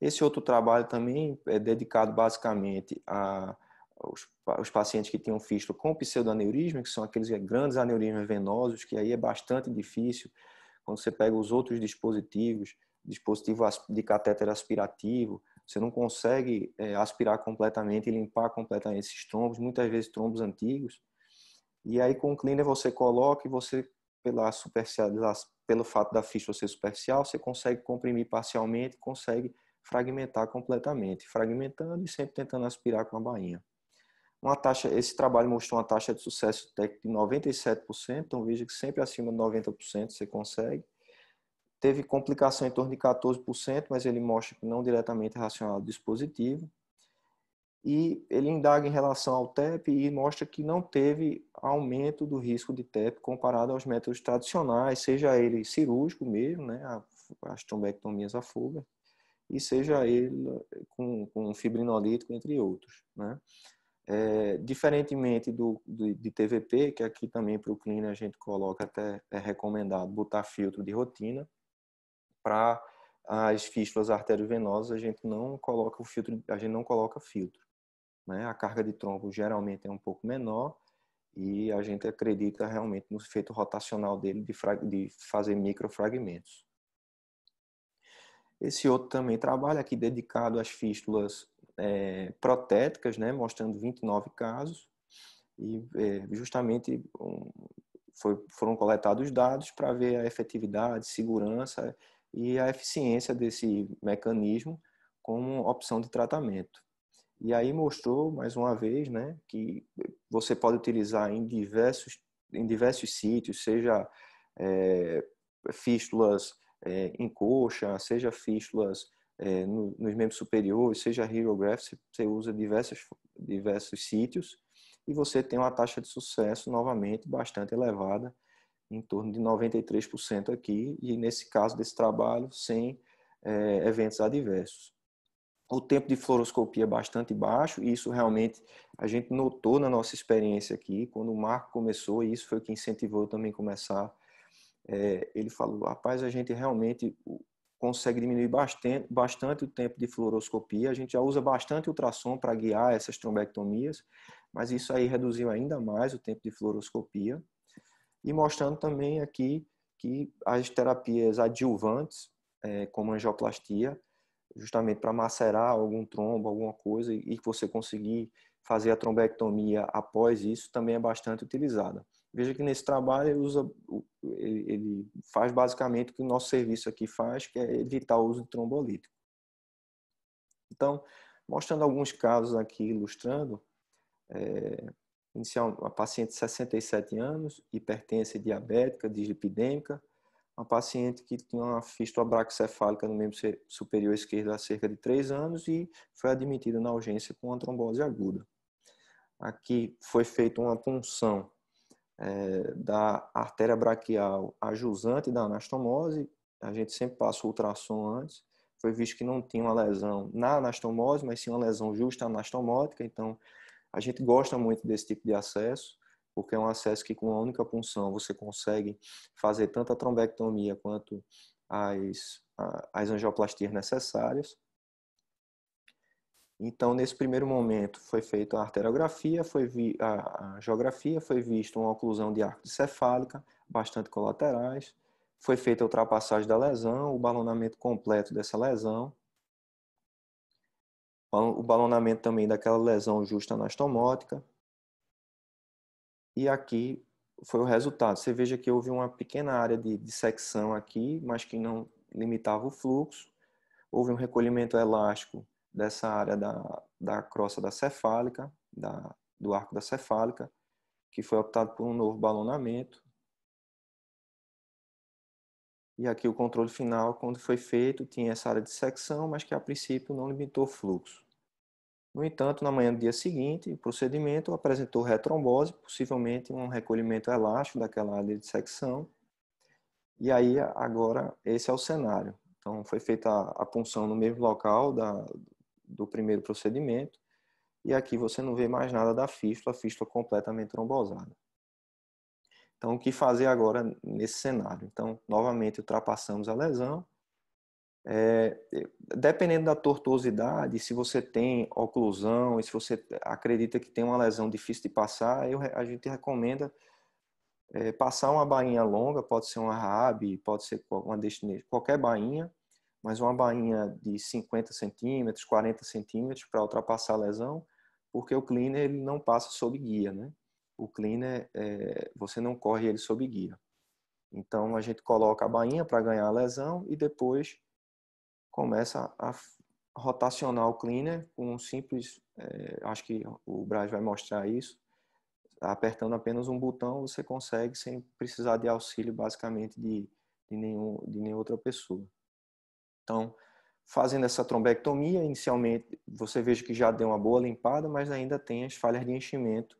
S3: Esse outro trabalho também é dedicado basicamente a os, os pacientes que tinham fístula com pseudoaneurisma, que são aqueles grandes aneurismas venosos, que aí é bastante difícil quando você pega os outros dispositivos, dispositivo de catéter aspirativo, você não consegue é, aspirar completamente e limpar completamente esses trombos, muitas vezes trombos antigos. E aí com o cleaner você coloca e você, pela pelo fato da ficha ser superficial, você consegue comprimir parcialmente, consegue fragmentar completamente, fragmentando e sempre tentando aspirar com a bainha. Uma taxa, esse trabalho mostrou uma taxa de sucesso técnico de 97%, então veja que sempre acima de 90% você consegue. Teve complicação em torno de 14%, mas ele mostra que não diretamente relacionado ao dispositivo e ele indaga em relação ao TEP e mostra que não teve aumento do risco de TEP comparado aos métodos tradicionais, seja ele cirúrgico mesmo, né, as trombectomias à fuga, e seja ele com, com fibrinolítico, entre outros. Né. É, diferentemente do, de TVP, que aqui também para o clínico a gente coloca até, é recomendado botar filtro de rotina, para as fístulas arteriovenosas a gente não coloca o filtro, a gente não coloca filtro. Né? A carga de tronco geralmente é um pouco menor e a gente acredita realmente no efeito rotacional dele de, de fazer microfragmentos. Esse outro também trabalha aqui dedicado às fístulas é, protéticas, né, mostrando 29 casos, e é, justamente um, foi, foram coletados dados para ver a efetividade, segurança e a eficiência desse mecanismo como opção de tratamento. E aí mostrou mais uma vez, né, que você pode utilizar em diversos em diversos sítios, seja é, fístulas é, em coxa, seja fístulas é, no, nos membros superiores, seja Hierograph, você usa diversos diversos sítios e você tem uma taxa de sucesso novamente bastante elevada, em torno de 93% aqui, e nesse caso desse trabalho, sem é, eventos adversos o tempo de fluoroscopia é bastante baixo, e isso realmente a gente notou na nossa experiência aqui, quando o Marco começou, e isso foi o que incentivou eu também começar, é, ele falou, rapaz, a gente realmente consegue diminuir bastante, bastante o tempo de fluoroscopia, a gente já usa bastante ultrassom para guiar essas trombectomias, mas isso aí reduziu ainda mais o tempo de fluoroscopia, e mostrando também aqui que as terapias adjuvantes, é, como angioplastia, justamente para macerar algum trombo, alguma coisa, e que você conseguir fazer a trombectomia após isso também é bastante utilizada. Veja que nesse trabalho ele, usa, ele faz basicamente o que o nosso serviço aqui faz, que é evitar o uso de trombolítico. Então, mostrando alguns casos aqui, ilustrando, é, inicial, a paciente de 67 anos, hipertensa diabética, dislipidêmica, uma paciente que tinha uma fístula braxcefálica no membro superior esquerdo há cerca de 3 anos e foi admitida na urgência com uma trombose aguda. Aqui foi feita uma punção é, da artéria braquial ajusante da anastomose, a gente sempre passa o ultrassom antes, foi visto que não tinha uma lesão na anastomose, mas sim uma lesão justa anastomótica, então a gente gosta muito desse tipo de acesso porque é um acesso que com uma única punção você consegue fazer tanto a trombectomia quanto as, as angioplastias necessárias. Então, nesse primeiro momento, foi feita a arteriografia, foi vi, a, a geografia, foi vista uma oclusão de arco cefálica, bastante colaterais, foi feita a ultrapassagem da lesão, o balonamento completo dessa lesão, o balonamento também daquela lesão justa anastomótica, e aqui foi o resultado. Você veja que houve uma pequena área de, de secção aqui, mas que não limitava o fluxo. Houve um recolhimento elástico dessa área da, da crosta da cefálica, da, do arco da cefálica, que foi optado por um novo balonamento. E aqui o controle final, quando foi feito, tinha essa área de secção, mas que a princípio não limitou o fluxo. No entanto, na manhã do dia seguinte, o procedimento apresentou retrombose, possivelmente um recolhimento elástico daquela área de secção. E aí, agora, esse é o cenário. Então, foi feita a punção no mesmo local da, do primeiro procedimento. E aqui você não vê mais nada da fístula, a fístula completamente trombosada. Então, o que fazer agora nesse cenário? Então, novamente, ultrapassamos a lesão é, dependendo da tortuosidade, se você tem oclusão e se você acredita que tem uma lesão difícil de passar, eu, a gente recomenda é, passar uma bainha longa, pode ser uma rab, pode ser uma destination, qualquer bainha, mas uma bainha de 50 centímetros, 40 centímetros para ultrapassar a lesão, porque o cleaner ele não passa sob guia, né? O cleaner, é, você não corre ele sob guia. Então a gente coloca a bainha para ganhar a lesão e depois começa a rotacionar o cleaner com um simples, é, acho que o Braz vai mostrar isso, apertando apenas um botão você consegue sem precisar de auxílio basicamente de, de, nenhum, de nenhuma outra pessoa. Então, fazendo essa trombectomia, inicialmente você veja que já deu uma boa limpada, mas ainda tem as falhas de enchimento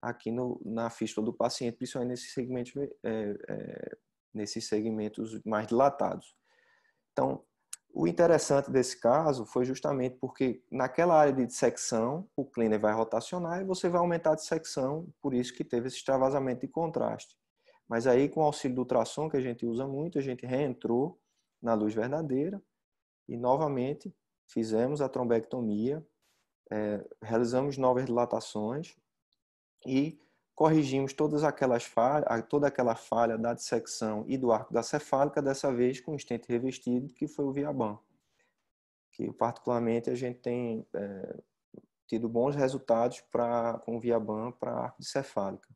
S3: aqui no, na fístula do paciente, principalmente nesses segmentos, é, é, nesses segmentos mais dilatados. Então, o interessante desse caso foi justamente porque naquela área de dissecção, o cleaner vai rotacionar e você vai aumentar a dissecção, por isso que teve esse extravasamento de contraste. Mas aí, com o auxílio do ultrassom, que a gente usa muito, a gente reentrou na luz verdadeira e novamente fizemos a trombectomia, é, realizamos novas dilatações e corrigimos todas aquelas falha, toda aquela falha da dissecção e do arco da cefálica, dessa vez com o estente revestido, que foi o Viaban. Que particularmente a gente tem é, tido bons resultados pra, com o Viaban para arco de cefálica.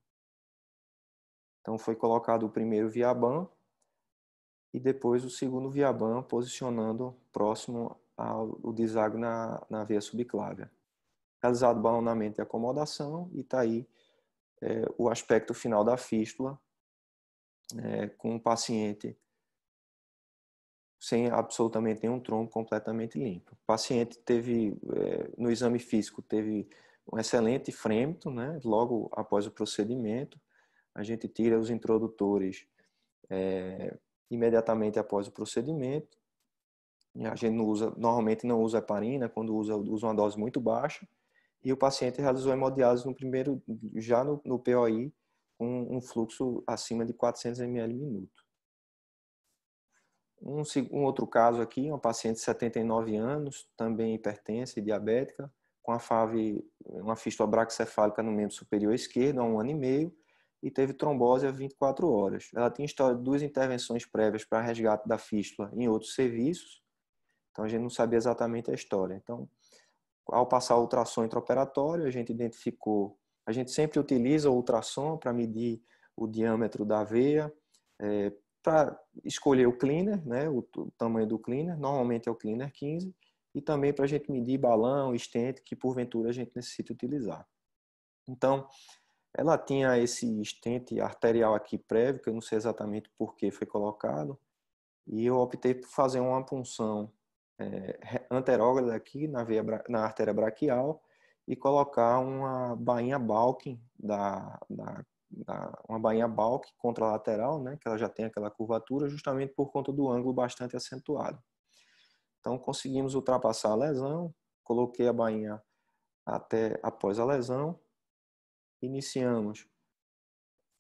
S3: Então foi colocado o primeiro Viaban e depois o segundo Viaban, posicionando próximo ao, deságua na, na veia subclávia. Realizado o balonamento e acomodação e está aí é, o aspecto final da fístula é, com o paciente sem absolutamente nenhum trombo, completamente limpo. O paciente teve, é, no exame físico, teve um excelente frêmito, né? logo após o procedimento. A gente tira os introdutores é, imediatamente após o procedimento. A gente não usa, normalmente não usa heparina, quando usa, usa uma dose muito baixa e o paciente realizou hemodiálise no primeiro, já no, no POI, com um, fluxo acima de 400 ml minuto. Um, um, outro caso aqui, uma paciente de 79 anos, também hipertensa e diabética, com a fave uma fístula braxcefálica no membro superior esquerdo há um ano e meio e teve trombose há 24 horas. Ela tinha história de duas intervenções prévias para resgate da fístula em outros serviços, então a gente não sabia exatamente a história. Então, ao passar o ultrassom intraoperatório, a gente identificou. A gente sempre utiliza o ultrassom para medir o diâmetro da veia, é, para escolher o cleaner, né, o, o, tamanho do cleaner, normalmente é o cleaner 15, e também para a gente medir balão, estente, que porventura a gente necessita utilizar. Então, ela tinha esse estente arterial aqui prévio, que eu não sei exatamente por que foi colocado, e eu optei por fazer uma punção é, anterógrada aqui na, veia, na artéria braquial e colocar uma bainha balking da, da, da, uma bainha balk contralateral, né, que ela já tem aquela curvatura justamente por conta do ângulo bastante acentuado. Então conseguimos ultrapassar a lesão, coloquei a bainha até após a lesão, iniciamos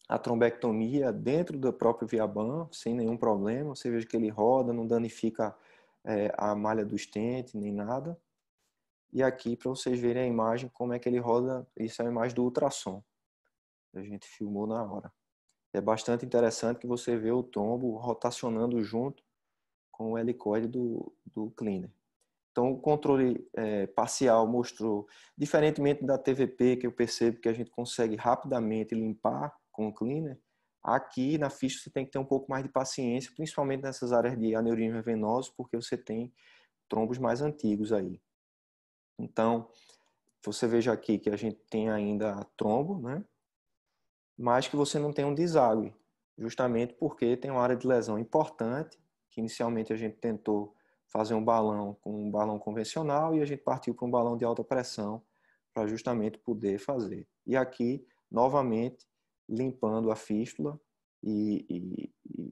S3: a trombectomia dentro do próprio viaban, sem nenhum problema, você veja que ele roda, não danifica é, a malha do estente, nem nada. E aqui para vocês verem a imagem, como é que ele roda, isso é a imagem do ultrassom. A gente filmou na hora. É bastante interessante que você vê o tombo rotacionando junto com o helicóide do, do cleaner. Então, o controle é, parcial mostrou, diferentemente da TVP, que eu percebo que a gente consegue rapidamente limpar com o cleaner, Aqui na ficha você tem que ter um pouco mais de paciência, principalmente nessas áreas de aneurisma venoso, porque você tem trombos mais antigos aí. Então, você veja aqui que a gente tem ainda trombo, né? Mas que você não tem um deságue, justamente porque tem uma área de lesão importante, que inicialmente a gente tentou fazer um balão com um balão convencional e a gente partiu para um balão de alta pressão para justamente poder fazer. E aqui, novamente, limpando a fístula e, e,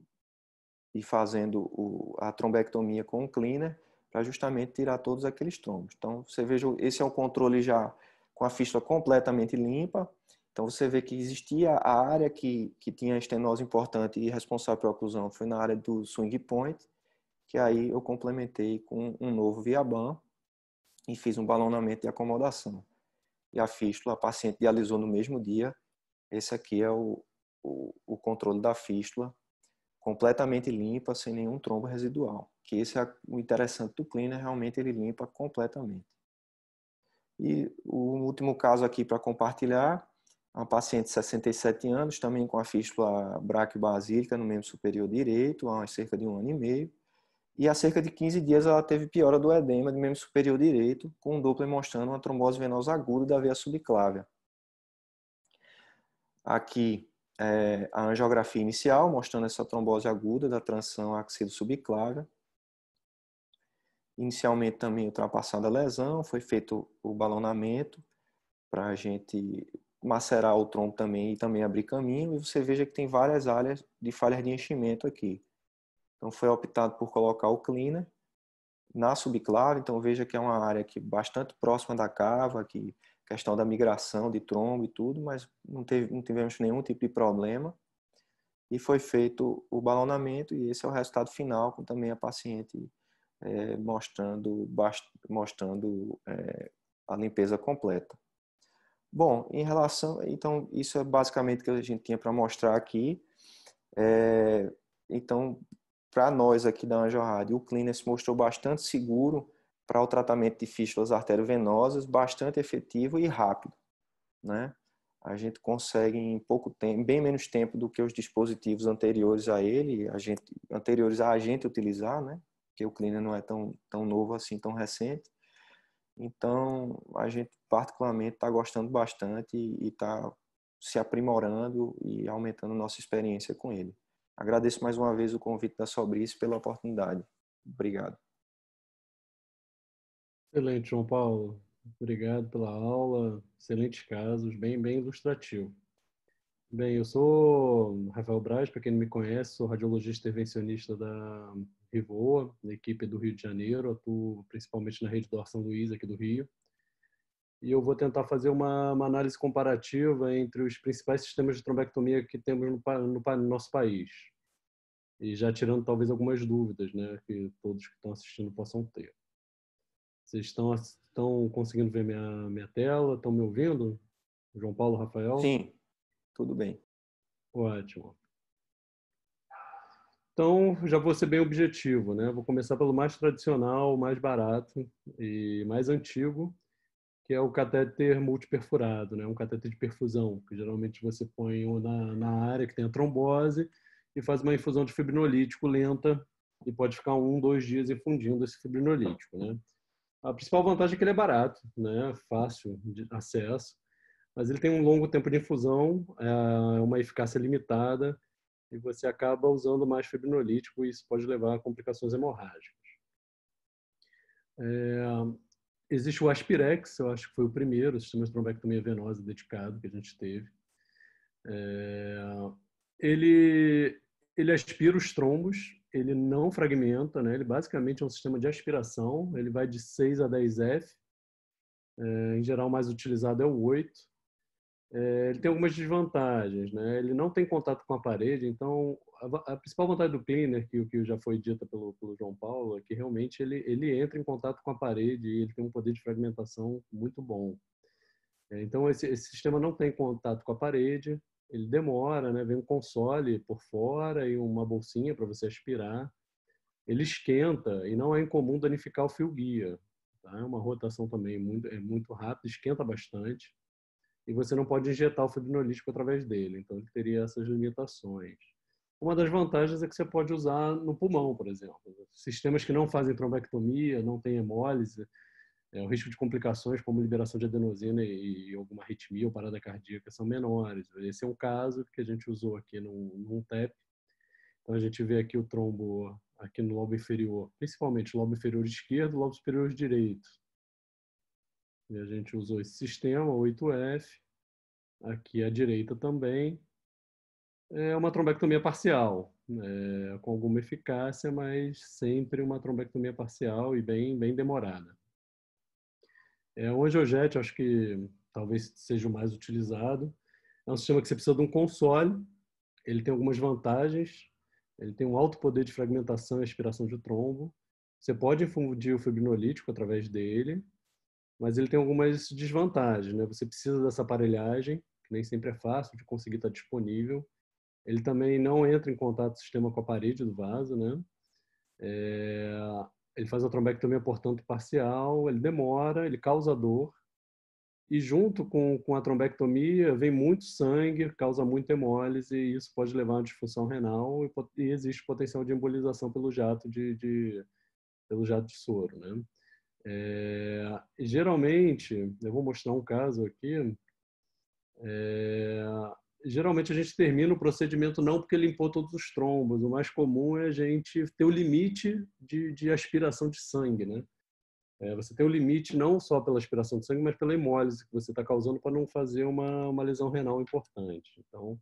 S3: e fazendo o, a trombectomia com o cleaner para justamente tirar todos aqueles trombos. Então, você veja, esse é um controle já com a fístula completamente limpa. Então, você vê que existia a área que, que tinha estenose importante e responsável pela oclusão foi na área do swing point, que aí eu complementei com um novo Viaban e fiz um balonamento de acomodação. E a fístula, a paciente dialisou no mesmo dia esse aqui é o, o, o controle da fístula completamente limpa, sem nenhum trombo residual. Que esse é o interessante do cleaner, realmente ele limpa completamente. E o último caso aqui para compartilhar, uma paciente de 67 anos, também com a fístula braquiobasílica no membro superior direito, há cerca de um ano e meio. E há cerca de 15 dias ela teve piora do edema do membro superior direito, com um Doppler mostrando uma trombose venosa aguda da veia subclávia. Aqui é, a angiografia inicial, mostrando essa trombose aguda da transição axido subclávia. Inicialmente também ultrapassada a lesão, foi feito o balonamento para a gente macerar o tronco também e também abrir caminho. E você veja que tem várias áreas de falhas de enchimento aqui. Então foi optado por colocar o cleaner na subclave, então veja que é uma área que bastante próxima da cava, que questão da migração de trombo e tudo, mas não, teve, não tivemos nenhum tipo de problema. E foi feito o balonamento e esse é o resultado final, com também a paciente é, mostrando, mostrando é, a limpeza completa. Bom, em relação. Então, isso é basicamente o que a gente tinha para mostrar aqui. É, então, para nós aqui da Anjo Rádio, o se mostrou bastante seguro para o tratamento de fístulas arteriovenosas bastante efetivo e rápido. Né? A gente consegue em pouco tempo, bem menos tempo do que os dispositivos anteriores a ele, a gente, anteriores a a gente utilizar, né? porque o cleaner não é tão, tão novo assim, tão recente. Então, a gente particularmente está gostando bastante e está se aprimorando e aumentando nossa experiência com ele. Agradeço mais uma vez o convite da Sobrice pela oportunidade. Obrigado.
S1: Excelente, João Paulo. Obrigado pela aula. Excelentes casos, bem, bem ilustrativo. Bem, eu sou Rafael Braz, para quem não me conhece, sou radiologista intervencionista da Rivoa, da equipe do Rio de Janeiro, atuo principalmente na rede do São Luís, aqui do Rio. E eu vou tentar fazer uma, uma, análise comparativa entre os principais sistemas de trombectomia que temos no, no, no nosso país. E já tirando talvez algumas dúvidas, né, que todos que estão assistindo possam ter. Vocês estão, estão conseguindo ver minha, minha tela? Estão me ouvindo? João Paulo, Rafael? Sim, tudo bem. Ótimo. Então, já vou ser bem objetivo, né? Vou começar pelo mais tradicional, mais barato e mais antigo, que é o catéter multiperfurado, né? Um catéter de perfusão, que geralmente você põe na, na área que tem a trombose e faz uma infusão de fibrinolítico lenta e pode ficar um, dois dias infundindo esse fibrinolítico, né? A principal vantagem é que ele é barato, né? fácil de acesso, mas ele tem um longo tempo de infusão, é uma eficácia limitada e você acaba usando mais fibrinolítico e isso pode levar a complicações hemorrágicas. É, existe o Aspirex, eu acho que foi o primeiro sistema de trombectomia venosa dedicado que a gente teve. É, ele, ele aspira os trombos ele não fragmenta, né? Ele basicamente é um sistema de aspiração, ele vai de 6 a 10F. É, em geral, o mais utilizado é o 8. É, ele tem algumas desvantagens, né? Ele não tem contato com a parede, então a, a principal vantagem do cleaner, que, que já foi dita pelo, pelo, João Paulo, é que realmente ele, ele entra em contato com a parede e ele tem um poder de fragmentação muito bom. É, então esse, esse sistema não tem contato com a parede, ele demora, né? Vem um console por fora e uma bolsinha para você aspirar. Ele esquenta e não é incomum danificar o fio guia. Tá? É uma rotação também muito, é muito rápida, esquenta bastante e você não pode injetar o fibrinolítico através dele. Então ele teria essas limitações. Uma das vantagens é que você pode usar no pulmão, por exemplo. Sistemas que não fazem trombectomia, não têm hemólise, é, o risco de complicações como liberação de adenosina e, e, alguma arritmia ou parada cardíaca são menores. Esse é um caso que a gente usou aqui num, num TEP. Então a gente vê aqui o trombo aqui no lobo inferior, principalmente lobo inferior esquerdo, lobo superior direito. E a gente usou esse sistema 8F, aqui à direita também. É uma trombectomia parcial, é, com alguma eficácia, mas sempre uma trombectomia parcial e bem, bem demorada. É, é, o JET acho que talvez seja o mais utilizado. É um sistema que você precisa de um console, ele tem algumas vantagens, ele tem um alto poder de fragmentação e aspiração de trombo. Você pode infundir o fibrinolítico através dele, mas ele tem algumas desvantagens. Né? Você precisa dessa aparelhagem, que nem sempre é fácil de conseguir estar tá disponível. Ele também não entra em contato sistema com a parede do vaso, né? É, ele faz a trombectomia, portanto, parcial, ele demora, ele causa dor, e junto com, com a trombectomia vem muito sangue, causa muita hemólise, e isso pode levar a uma disfunção renal, e, e existe potencial de embolização pelo jato de, de pelo jato de soro, né? É, geralmente, eu vou mostrar um caso aqui, é, geralmente a gente termina o procedimento não porque limpou todos os trombos. O mais comum é a gente ter o limite de, de aspiração de sangue, né? É, você tem o limite não só pela aspiração de sangue, mas pela hemólise que você está causando para não fazer uma, uma lesão renal importante. Então,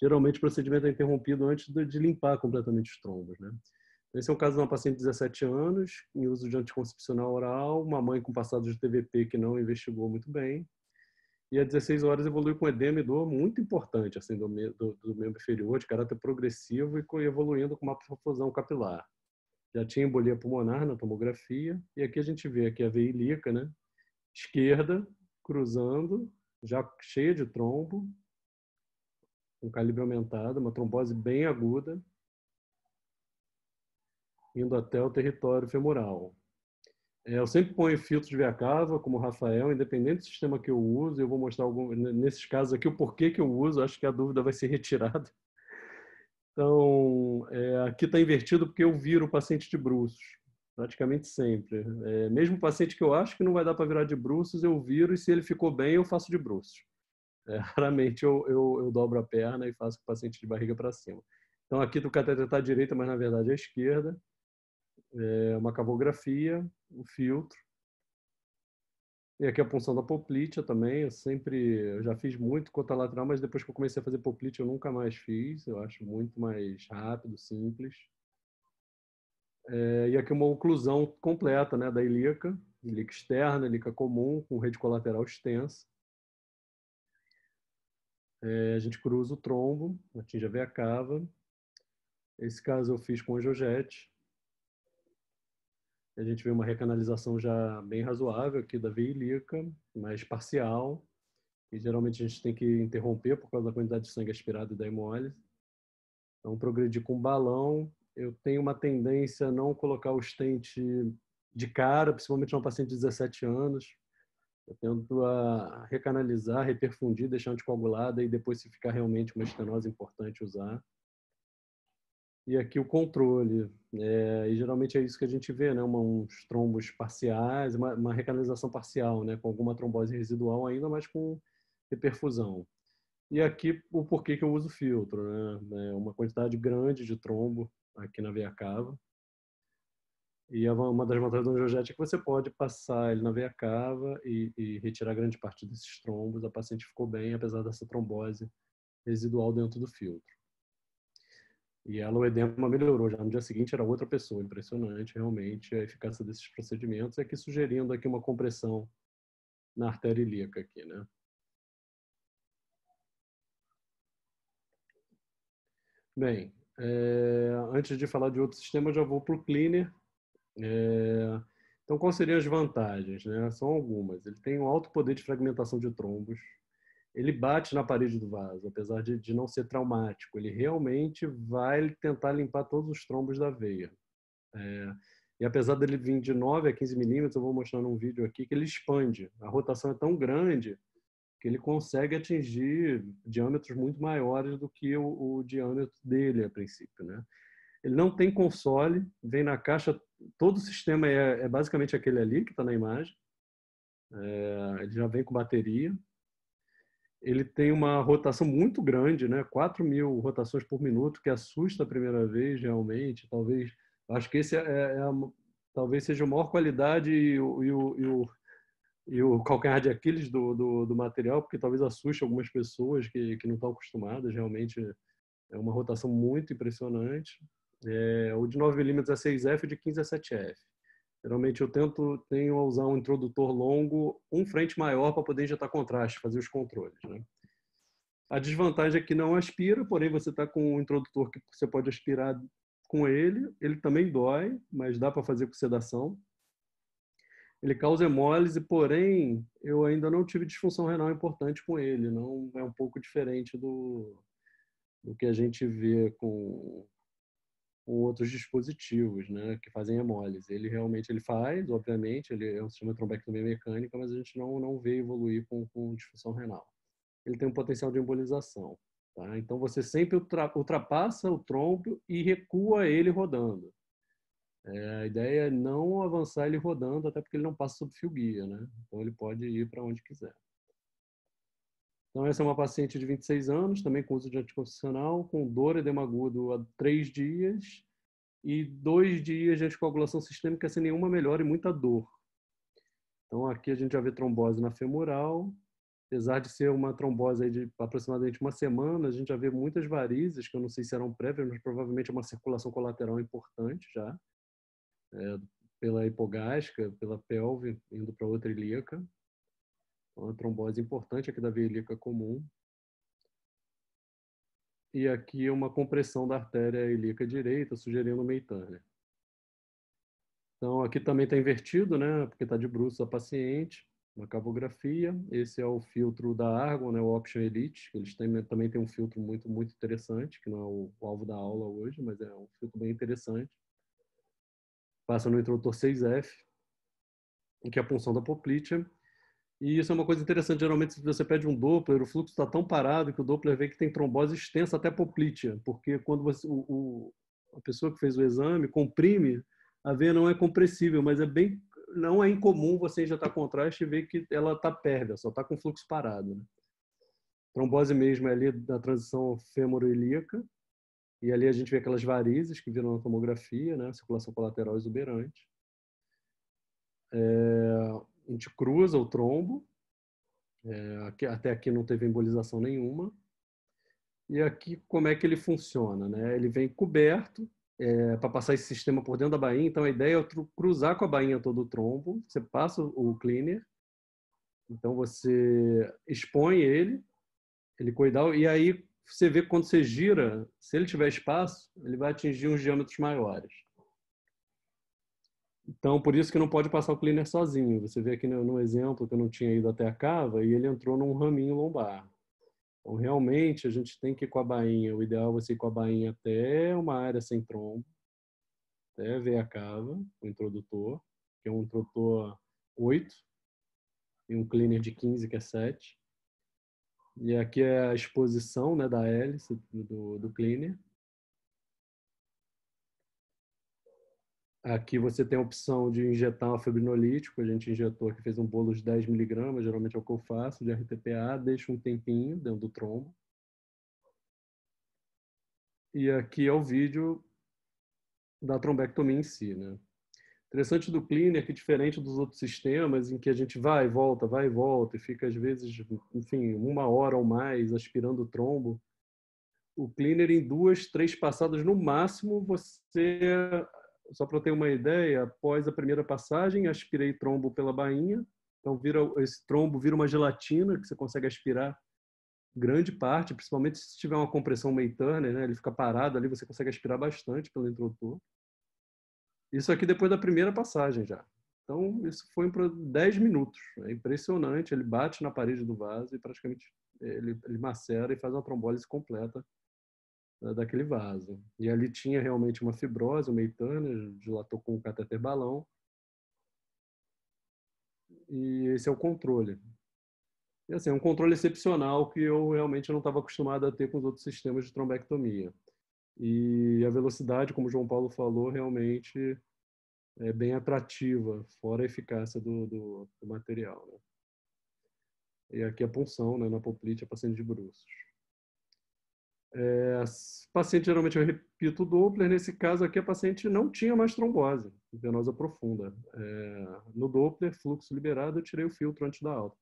S1: geralmente o procedimento é interrompido antes de, de limpar completamente os trombos, né? Esse é um caso de uma paciente de 17 anos, em uso de anticoncepcional oral, uma mãe com passado de TVP que não investigou muito bem, e a 16 horas evoluiu com edema e dor muito importante, assim, do, do, do membro inferior, de caráter progressivo e evoluindo com uma profusão capilar. Já tinha embolia pulmonar na tomografia, e aqui a gente vê aqui a veia ilíaca, né? Esquerda, cruzando, já cheia de trombo, um calibre aumentado, uma trombose bem aguda, indo até o território femoral. É, eu sempre ponho filtros via cava, como o Rafael, independente do sistema que eu uso, eu vou mostrar algum, nesses casos aqui o porquê que eu uso, acho que a dúvida vai ser [LAUGHS] retirada. Então, é, aqui está invertido porque eu viro o paciente de bruços, praticamente sempre. É, mesmo paciente que eu acho que não vai dar para virar de bruços, eu viro e se ele ficou bem, eu faço de bruços. É, [LAUGHS] raramente eu, eu, eu, dobro a perna e faço com o paciente de barriga para cima. Então, aqui do cateter está à direita, mas na verdade é à esquerda é uma cavografia, um filtro. E aqui é a punção da poplitea também, eu sempre, eu já fiz muito cota lateral, mas depois que eu comecei a fazer poplitea eu nunca mais fiz, eu acho muito mais rápido, simples. É, e aqui uma oclusão completa né, da ilíaca, ilíaca externa, ilíaca comum, com rede colateral extensa. É, a gente cruza o trombo, atinge a veia cava. Esse caso eu fiz com angiogete a gente vê uma recanalização já bem razoável aqui da veia ilíaca, mas parcial, e geralmente a gente tem que interromper por causa da quantidade de sangue aspirado e da hemólise. Então, progredir com balão, eu tenho uma tendência a não colocar o stent de cara, principalmente um paciente de 17 anos. Eu tento a recanalizar, reperfundir, deixar anticoagulada e depois, se ficar realmente uma estenose importante, usar e aqui o controle. É, e geralmente é isso que a gente vê, né? Uma, uns trombos parciais, uma, uma recanalização parcial, né? Com alguma trombose residual ainda, mas com reperfusão. E aqui o porquê que eu uso filtro, né? É uma quantidade grande de trombo aqui na veia cava. E é uma das vantagens do angiogético é que você pode passar ele na veia cava e, e retirar grande parte desses trombos. A paciente ficou bem, apesar dessa trombose residual dentro do filtro. E ela, o edema melhorou, já no dia seguinte era outra pessoa. Impressionante, realmente, a eficácia desses procedimentos. é que sugerindo aqui uma compressão na artéria ilíaca aqui, né? Bem, é, antes de falar de outro sistema, já vou para o Cleaner. É, então, quais seriam as vantagens? Né? São algumas. Ele tem um alto poder de fragmentação de trombos, ele bate na parede do vaso, apesar de, de não ser traumático. Ele realmente vai tentar limpar todos os trombos da veia. É, e apesar dele vir de 9 a 15 milímetros, eu vou mostrar num vídeo aqui que ele expande. A rotação é tão grande que ele consegue atingir diâmetros muito maiores do que o, o diâmetro dele a princípio, né? Ele não tem console, vem na caixa, todo o sistema é, é basicamente aquele ali que está na imagem. É, ele já vem com bateria, ele tem uma rotação muito grande, né? 4 mil rotações por minuto, que assusta a primeira vez, realmente. Talvez, acho que esse é, é, é a, talvez seja a maior qualidade e o, e o, e o, e o calcanhar de Aquiles do, do, do, material, porque talvez assuste algumas pessoas que, que não estão acostumadas. Realmente é uma rotação muito impressionante. É, o de 9mm é 6F e de 15 é 7F. Geralmente eu tento tenho a usar um introdutor longo, um frente maior para poder injetar contraste, fazer os controles. Né? A desvantagem é que não aspira, porém você está com um introdutor que você pode aspirar com ele. Ele também dói, mas dá para fazer com sedação. Ele causa hemólise, porém eu ainda não tive disfunção renal importante com ele. Não é um pouco diferente do, do que a gente vê com com outros dispositivos, né, que fazem hemólise. Ele realmente ele faz, obviamente, ele é um sistema trombectomia mecânica, mas a gente não não vê evoluir com, com disfunção renal. Ele tem um potencial de embolização, tá? Então você sempre ultrapassa o trombo e recua ele rodando. É, a ideia é não avançar ele rodando, até porque ele não passa sob fio guia, né? Então ele pode ir para onde quiser. Então, essa é uma paciente de 26 anos, também com uso de anticoncepcional, com dor edema agudo há três dias e dois dias de anticoagulação sistêmica sem nenhuma melhora e muita dor. Então, aqui a gente já vê trombose na femoral, apesar de ser uma trombose de aproximadamente uma semana, a gente já vê muitas varizes, que eu não sei se eram prévias, mas provavelmente é uma circulação colateral importante já, é, pela hipogástrica, pela pelve, indo para outra ilíaca uma trombose importante aqui da veia ilíaca comum. E aqui uma compressão da artéria ilíaca direita, sugerindo o Então, aqui também está invertido, né? Porque está de bruxo a paciente, uma cavografia. Esse é o filtro da Argon, né? o Option Elite. Eles têm, também têm um filtro muito, muito interessante, que não é o, o, alvo da aula hoje, mas é um filtro bem interessante. Passa no introdutor 6F, em que a punção da poplitea e isso é uma coisa interessante. Geralmente, se você pede um Doppler, o fluxo está tão parado que o Doppler vê que tem trombose extensa até poplitea, porque quando você, o, o, a pessoa que fez o exame comprime, a veia não é compressível, mas é bem não é incomum você injetar contraste e ver que ela está pérvia, só está com fluxo parado. Né? Trombose mesmo é ali da transição fêmoro-ilíaca, e ali a gente vê aquelas varizes que viram na tomografia, né? circulação colateral exuberante. É, a gente cruza o trombo, é, aqui, até aqui não teve embolização nenhuma. E aqui como é que ele funciona? Né? Ele vem coberto é, para passar esse sistema por dentro da bainha. Então a ideia é cruzar com a bainha todo o trombo. Você passa o cleaner, então você expõe ele, ele coidal, e aí você vê que quando você gira, se ele tiver espaço, ele vai atingir uns diâmetros maiores. Então, por isso que não pode passar o cleaner sozinho. Você vê aqui no, exemplo que eu não tinha ido até a cava e ele entrou num raminho lombar. Então, realmente, a gente tem que ir com a bainha. O ideal é você ir com a bainha até uma área sem trombo, até ver a cava, o introdutor, que é um introdutor 8 e um cleaner de 15, que é 7. E aqui é a exposição né, da hélice do, do cleaner. Aqui você tem a opção de injetar um fibrinolítico, a gente injetou aqui, fez um bolo de 10 miligramas, geralmente é o que eu faço, de RTPA, deixa um tempinho dentro do trombo. E aqui é o vídeo da trombectomia em si, né? Interessante do cleaner que diferente dos outros sistemas em que a gente vai e volta, vai e volta e fica às vezes, enfim, uma hora ou mais aspirando o trombo, o cleaner em duas, três passadas no máximo você só para ter uma ideia, após a primeira passagem, aspirei trombo pela bainha. Então vira esse trombo vira uma gelatina que você consegue aspirar grande parte, principalmente se tiver uma compressão meio né? Ele fica parado ali, você consegue aspirar bastante pelo introdutor. Isso aqui depois da primeira passagem já. Então, isso foi para 10 minutos. É impressionante. Ele bate na parede do vaso e praticamente ele, ele macera e faz uma trombólise completa daquele vaso. E ali tinha realmente uma fibrose, uma eitânea, dilatou com o cateter balão. E esse é o controle. E assim, é um controle excepcional que eu realmente não estava acostumado a ter com os outros sistemas de trombectomia. E a velocidade, como o João Paulo falou, realmente é bem atrativa, fora a eficácia do, do, do material. Né? E aqui a punção, né, na poplite, a paciente de bruços. É, paciente geralmente eu repito o Doppler, nesse caso aqui a paciente não tinha mais trombose venosa profunda. É, no Doppler, fluxo liberado, eu tirei o filtro antes da alta.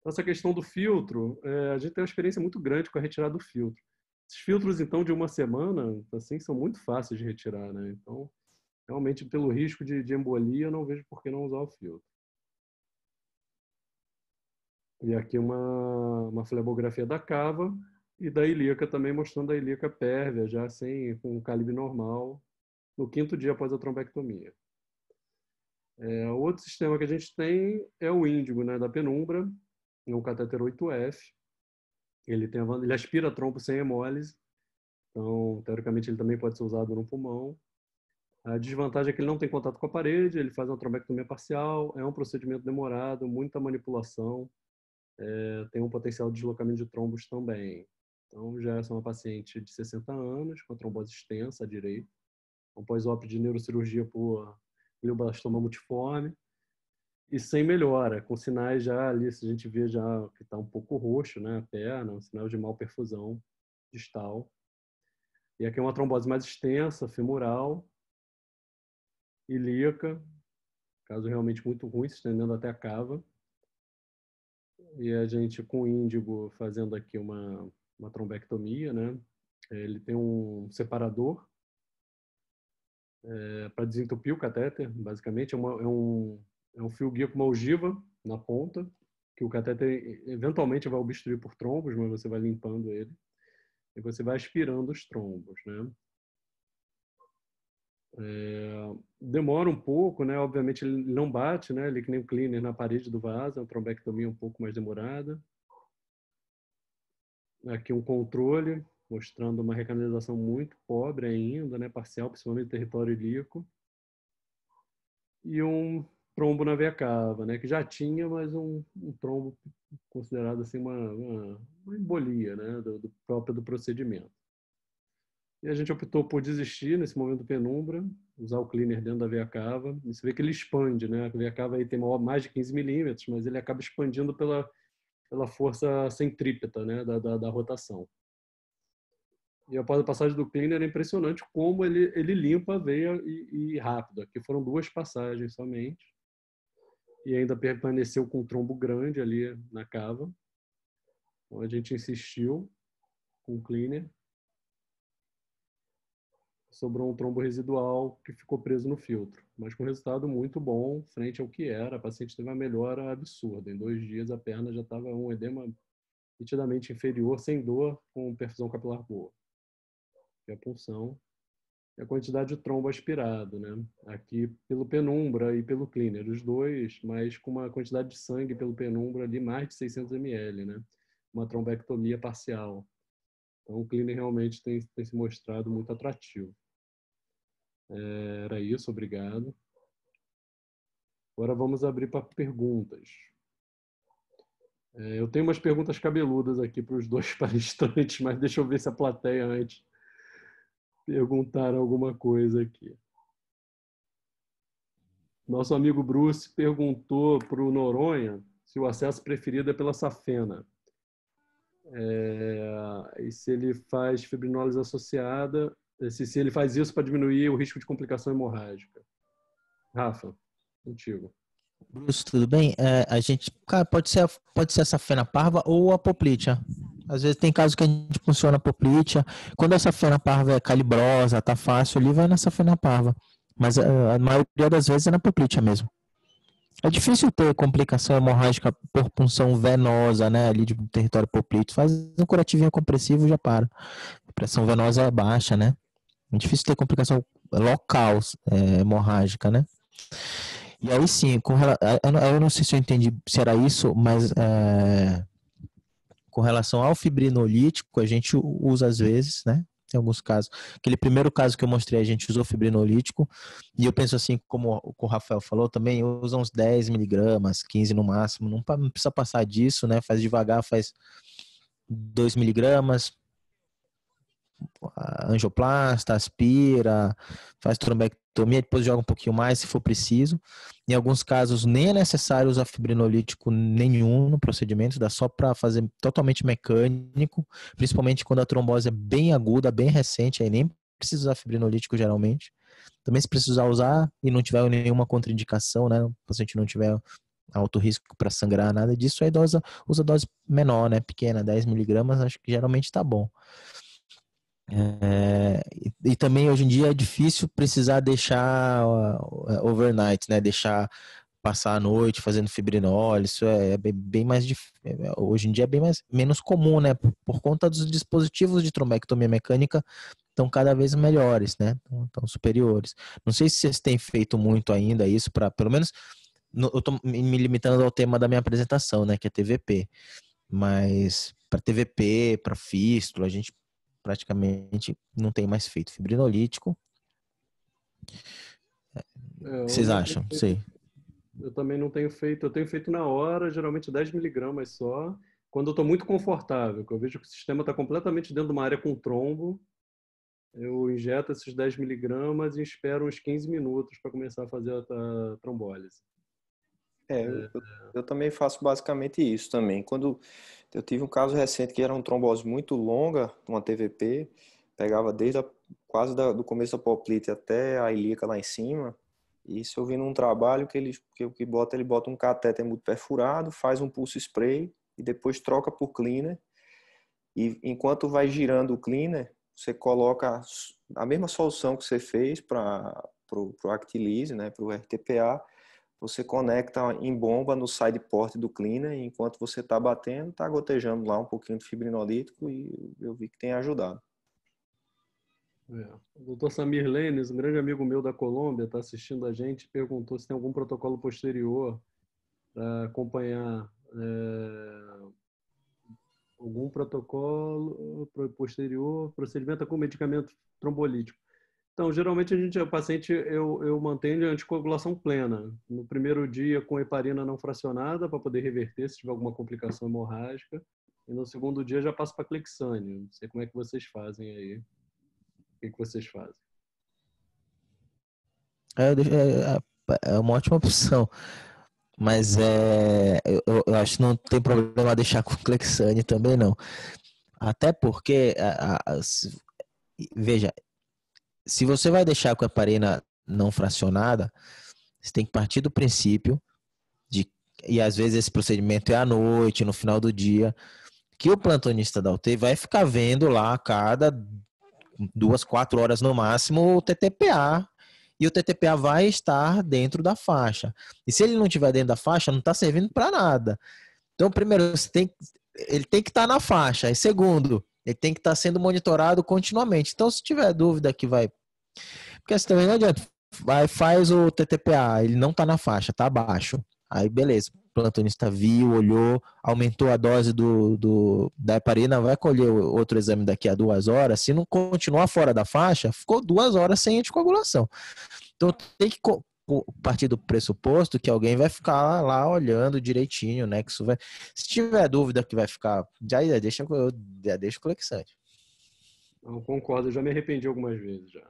S1: Então, essa questão do filtro, é, a gente tem uma experiência muito grande com a retirada do filtro. Esses filtros, então, de uma semana, assim, são muito fáceis de retirar, né? Então, realmente, pelo risco de, de embolia, eu não vejo por que não usar o filtro. E aqui uma, uma flebografia da cava, e da ilíaca também mostrando a ilíaca pérvia, já sem com o calibre normal, no quinto dia após a trombectomia. É, outro sistema que a gente tem é o índigo, né, da penumbra, é um catéter 8F. Ele, tem, ele aspira trompo sem hemólise, então, teoricamente, ele também pode ser usado no pulmão. A desvantagem é que ele não tem contato com a parede, ele faz uma trombectomia parcial, é um procedimento demorado, muita manipulação, é, tem um potencial de deslocamento de trombos também. Então, já é uma paciente de 60 anos, com trombose extensa à direita, um pós-op de neurocirurgia por glioblastoma multiforme e sem melhora, com sinais já ali, se a gente vê já que está um pouco roxo, né, a perna, um sinal de mal perfusão distal. E aqui é uma trombose mais extensa, femoral, ilíaca, caso realmente muito ruim, se estendendo até a cava. E a gente com índigo fazendo aqui uma uma trombectomia, né? É, ele tem um separador é, para desentupir o catéter, basicamente. É, uma, é, um, é um fio guia com uma ogiva na ponta, que o catéter eventualmente vai obstruir por trombos, mas você vai limpando ele. E você vai aspirando os trombos, né? É, demora um pouco, né? Obviamente ele não bate, né? Ele é que nem o um cleaner na parede do vaso, é uma trombectomia um pouco mais demorada aqui um controle mostrando uma recanalização muito pobre ainda, né, parcial, principalmente no território ilíaco, e um trombo na veia cava, né, que já tinha, mas um, um trombo considerado assim uma, uma, uma embolia, né, do, do, próprio do procedimento. E a gente optou por desistir nesse momento penumbra, usar o cleaner dentro da veia cava. E você vê que ele expande, né? A veia cava aí tem mais de 15 milímetros, mas ele acaba expandindo pela pela força centrípeta né, da, da, da rotação. E após a passagem do cleaner, é impressionante como ele, ele limpa a veia e, e rápido. Aqui foram duas passagens somente. E ainda permaneceu com um trombo grande ali na cava. Então a gente insistiu com o cleaner sobrou um trombo residual que ficou preso no filtro, mas com resultado muito bom frente ao que era. A paciente teve uma melhora absurda. Em dois dias a perna já estava um edema nitidamente inferior, sem dor, com perfusão capilar boa. E a punção e a quantidade de trombo aspirado, né? Aqui pelo penumbra e pelo cleaner, os dois, mas com uma quantidade de sangue pelo penumbra ali mais de 600 ml, né? Uma trombectomia parcial. Então o cleaner realmente tem, tem se mostrado muito atrativo. É, era isso, obrigado. Agora vamos abrir para perguntas. É, eu tenho umas perguntas cabeludas aqui para os dois [LAUGHS] palestrantes, mas deixa eu ver se a plateia antes perguntar alguma coisa aqui. Nosso amigo Bruce perguntou para o Noronha se o acesso preferido é pela safena. É, e se ele faz fibrinólise associada é, se, se ele faz isso para diminuir o risco de complicação hemorrágica. Rafa, contigo.
S2: Bruce, tudo bem? É, a gente, cara, pode ser, pode ser essa fena parva ou a poplitea. Às vezes tem casos que a gente funciona a poplitea. Quando essa fena parva é calibrosa, tá fácil ali, vai nessa fena parva. Mas é, a, maioria das vezes é na poplitea mesmo. É difícil ter complicação hemorrágica por punção venosa, né, ali de território popliteo. Faz um curativinho compressivo já para. A pressão venosa é baixa, né? É difícil ter complicação local, é, hemorrágica, né? E aí sim, com, eu não sei se eu entendi se era isso, mas é, com relação ao fibrinolítico, a gente usa às vezes, né? Tem alguns casos. Aquele primeiro caso que eu mostrei, a gente usou fibrinolítico, e eu penso assim, como o Rafael falou também, usa uns 10 miligramas, 15 no máximo, não precisa passar disso, né? Faz devagar, faz 2 miligramas, angioplasta, aspira, faz trombectomia, depois joga um pouquinho mais se for preciso. Em alguns casos, nem é necessário usar fibrinolítico nenhum no procedimento, dá só para fazer totalmente mecânico, principalmente quando a trombose é bem aguda, bem recente, aí nem precisa usar fibrinolítico geralmente. Também se precisar usar e não tiver nenhuma contraindicação, né? O paciente não tiver alto risco para sangrar, nada disso, aí usa, usa dose menor, né? Pequena, 10 miligramas, acho que geralmente está bom. É, e, também hoje em dia é difícil precisar deixar é, overnight, né? Deixar passar a noite fazendo fibrinol, isso é, é bem mais é, hoje em dia é bem mais menos comum, né? Por, por conta dos dispositivos de trombectomia mecânica estão cada vez melhores, né? Estão superiores. Não sei se vocês têm feito muito ainda isso para, pelo menos, no, eu estou me limitando ao tema da minha apresentação, né? Que é TVP, mas para TVP, para fístula, a gente praticamente não tem mais feito fibrinolítico.
S1: É, o que vocês acham? Feito, Sei. Eu também não tenho feito. Eu tenho feito na hora, geralmente 10 miligramas só. Quando eu estou muito confortável, que eu vejo que o sistema está completamente dentro de uma área com trombo, eu injeto esses 10 miligramas e espero uns 15 minutos para começar a fazer a trombólise. É, eu, eu, também faço
S3: basicamente isso também. Quando eu tive um caso recente que era uma trombose muito longa, uma TVP, pegava desde a, quase da, do começo da poplite até a ilíaca lá em cima. E isso eu vi num trabalho que ele que, que bota, ele bota um cateter muito perfurado, faz um pulso spray e depois troca por cleaner. E enquanto vai girando o cleaner, você coloca a mesma solução que você fez para o actilise né, para o RTPA, você conecta em bomba no side port do cleaner, enquanto você está batendo, está gotejando lá um pouquinho de fibrinolítico e eu vi que tem ajudado.
S1: É. O doutor Samir Lenes, um grande amigo meu da Colômbia, está assistindo a gente, perguntou se tem algum protocolo posterior para acompanhar é, algum protocolo posterior, procedimento com medicamento trombolítico. Então, geralmente a gente, o paciente, eu, eu mantenho a anticoagulação plena. No primeiro dia com heparina não fracionada para poder reverter se tiver alguma complicação hemorrágica. E no segundo dia já passo para clexane. Não sei como é que vocês fazem aí. O que, que vocês fazem?
S2: É, é, é, é uma ótima opção. Mas é, eu, eu, acho que não tem problema deixar com clexane também, não. Até porque, a, a, veja, se você vai deixar com a parena não fracionada, você tem que partir do princípio de e às vezes esse procedimento é à noite, no final do dia, que o plantonista da UTI vai ficar vendo lá a cada duas, quatro horas no máximo o TTPA e o TTPA vai estar dentro da faixa. E se ele não tiver dentro da faixa, não está servindo para nada. Então, primeiro, tem, ele tem que estar tá na faixa. E segundo, ele tem que estar tá sendo monitorado continuamente. Então, se tiver dúvida que vai. Porque assim também não adianta. Vai, faz o TTPA, ele não está na faixa, está abaixo. Aí, beleza. O plantonista viu, olhou, aumentou a dose do, do, da heparina, vai colher outro exame daqui a duas horas. Se não continuar fora da faixa, ficou duas horas sem anticoagulação. Então, tem que partir do pressuposto que alguém vai ficar lá olhando direitinho, né? Que isso vai... Se tiver dúvida que vai ficar, já, já deixa, eu, já deixa o colexiante.
S1: Não concordo, eu já me arrependi algumas vezes já.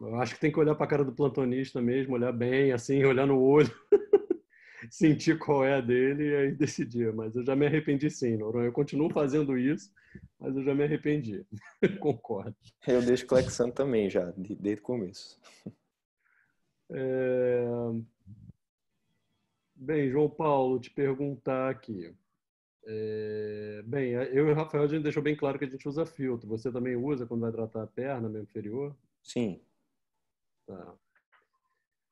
S1: Eu acho que tem que olhar para a cara do plantonista mesmo, olhar bem, assim, olhar no olho, [LAUGHS] sentir qual é a dele e aí decidir. Mas eu já me arrependi sim, Noronha. Eu continuo fazendo isso, mas eu já me arrependi. [LAUGHS] Concordo.
S3: Eu deixo o Clexan também já, desde o começo.
S1: É... Bem, João Paulo, te perguntar aqui. É... Bem, eu e o Rafael a gente deixou bem claro que a gente usa filtro. Você também usa quando vai tratar a perna, membro inferior? Sim. Tá.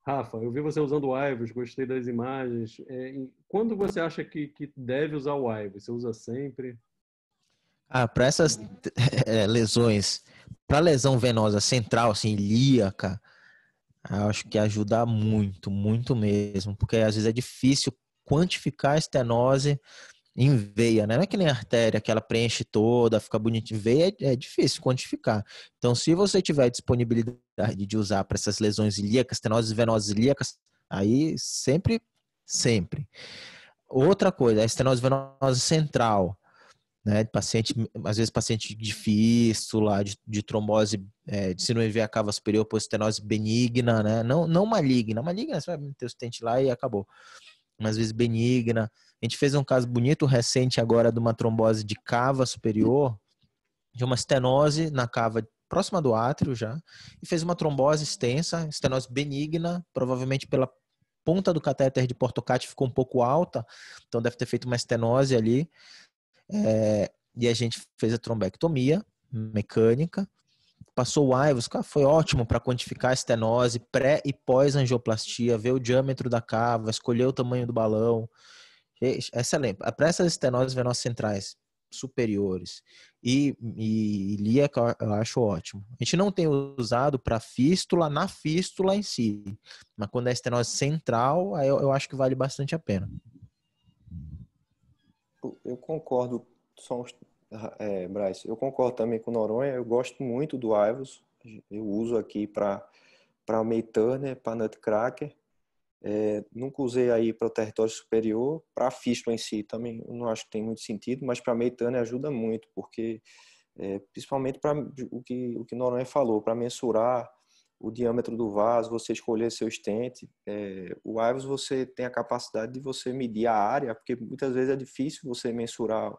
S1: Rafa, eu vi você usando o Ivos, gostei das imagens. É, quando você acha que, que deve usar o Ivos? Você usa sempre?
S2: Ah, para essas [LAUGHS] é, lesões, para lesão venosa central, assim, ilíaca, eu acho que ajuda muito, muito mesmo, porque às vezes é difícil quantificar a estenose em veia, né? Não é que nem artéria, que ela preenche toda, fica em Veia é, é difícil quantificar. Então, se você tiver disponibilidade de usar para essas lesões ilíacas, estenoses venosas ilíacas, aí sempre, sempre. Outra coisa, a estenose venosa central né? paciente, às vezes paciente de fístula, de, de trombose, é, de sino cava superior, estenose benigna, né? Não, não maligna. Maligna, você vai meter o stent lá e acabou. Mas às vezes benigna. A gente fez um caso bonito recente agora de uma trombose de cava superior, de uma estenose na cava próxima do átrio já, e fez uma trombose extensa, estenose benigna, provavelmente pela ponta do catéter de portocate ficou um pouco alta, então deve ter feito uma estenose ali. É, e a gente fez a trombectomia mecânica, passou o Ivos, foi ótimo para quantificar a estenose pré e pós angioplastia, ver o diâmetro da cava, escolher o tamanho do balão. Excelente. Para essas estenoses venosas centrais superiores e, e, e eu acho ótimo. A gente não tem usado para fístula na fístula em si, mas quando é estenose central, aí eu, eu acho que vale bastante a pena.
S3: Eu concordo, só é, Braz, eu concordo também com Noronha. Eu gosto muito do Ivos. Eu uso aqui para para Meiturner, Turner, para Nutcracker. É, nunca usei aí para o território superior, para a Fistula em si também não acho que tem muito sentido, mas para May Turner ajuda muito, porque é, principalmente para o que o que Noronha falou, para mensurar o diâmetro do vaso, você escolher seu estente. É, o Ivos você tem a capacidade de você medir a área, porque muitas vezes é difícil você mensurar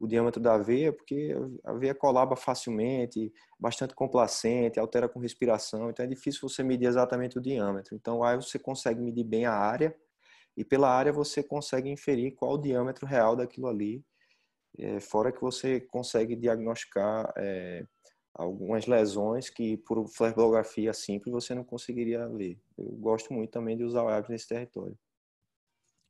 S3: o diâmetro da veia, porque a veia colaba facilmente, bastante complacente, altera com respiração, então é difícil você medir exatamente o diâmetro. Então aí você consegue medir bem a área e pela área você consegue inferir qual o diâmetro real daquilo ali, é, fora que você consegue diagnosticar é, algumas lesões que por flebografia simples você não conseguiria ver. Eu gosto muito também de usar o herpes nesse território.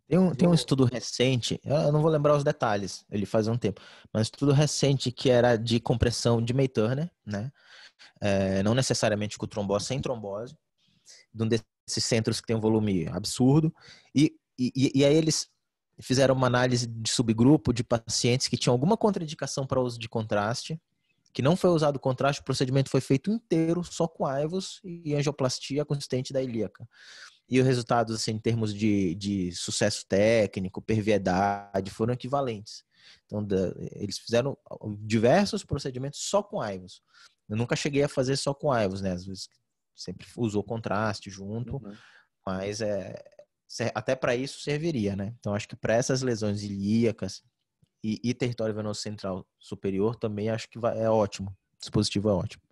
S2: Tem um, tem um estudo recente, eu não vou lembrar os detalhes, ele faz um tempo, mas um estudo recente que era de compressão de May Turner, né? É, não necessariamente com trombose, sem trombose, de um desses centros que tem um volume absurdo, e, e, e aí eles fizeram uma análise de subgrupo de pacientes que tinham alguma contraindicação para uso de contraste, que não foi usado contraste, o procedimento foi feito inteiro só com AIVOS e angioplastia consistente da ilíaca. E os resultados, assim, em termos de, de sucesso técnico, perviedade, foram equivalentes. Então, da, eles fizeram diversos procedimentos só com AIVOS. Eu nunca cheguei a fazer só com AIVOS, né? Às vezes sempre usou contraste junto, uhum. mas é, até para isso serviria, né? Então, acho que para essas lesões ilíacas, e, e território venoso central superior também acho que vai, é ótimo. O dispositivo é ótimo.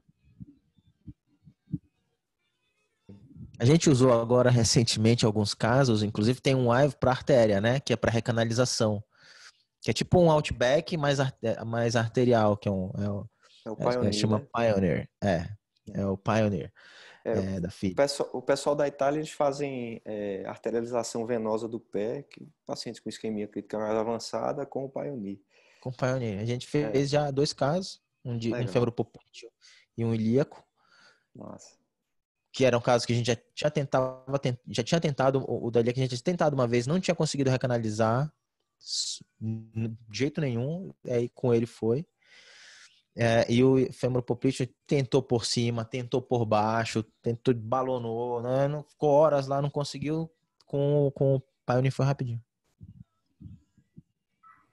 S2: A gente usou agora recentemente alguns casos, inclusive tem um IVE para artéria, né? Que é para recanalização. Que é tipo um outback mais, mais arterial, que é um. É, é o é, é, Pioneer. É, chama né? Pioneer.
S3: É, é o Pioneer. É, é, da O pessoal, o pessoal, da Itália eles fazem é, arterialização venosa do pé, que pacientes com isquemia crítica é mais avançada, com o Pioneer.
S2: Com o Pioneer. A gente é. fez já dois casos, um de Legal. um e um ilíaco. Nossa. Que era um caso que a gente já tinha tentava, já tinha tentado, o, o é que a gente tinha tentado uma vez, não tinha conseguido recanalizar de jeito nenhum, aí com ele foi. É, e o fêmur poplite tentou por cima, tentou por baixo, tentou, balonou, né? não, ficou horas lá, não conseguiu. Com, com o Pioneer foi rapidinho.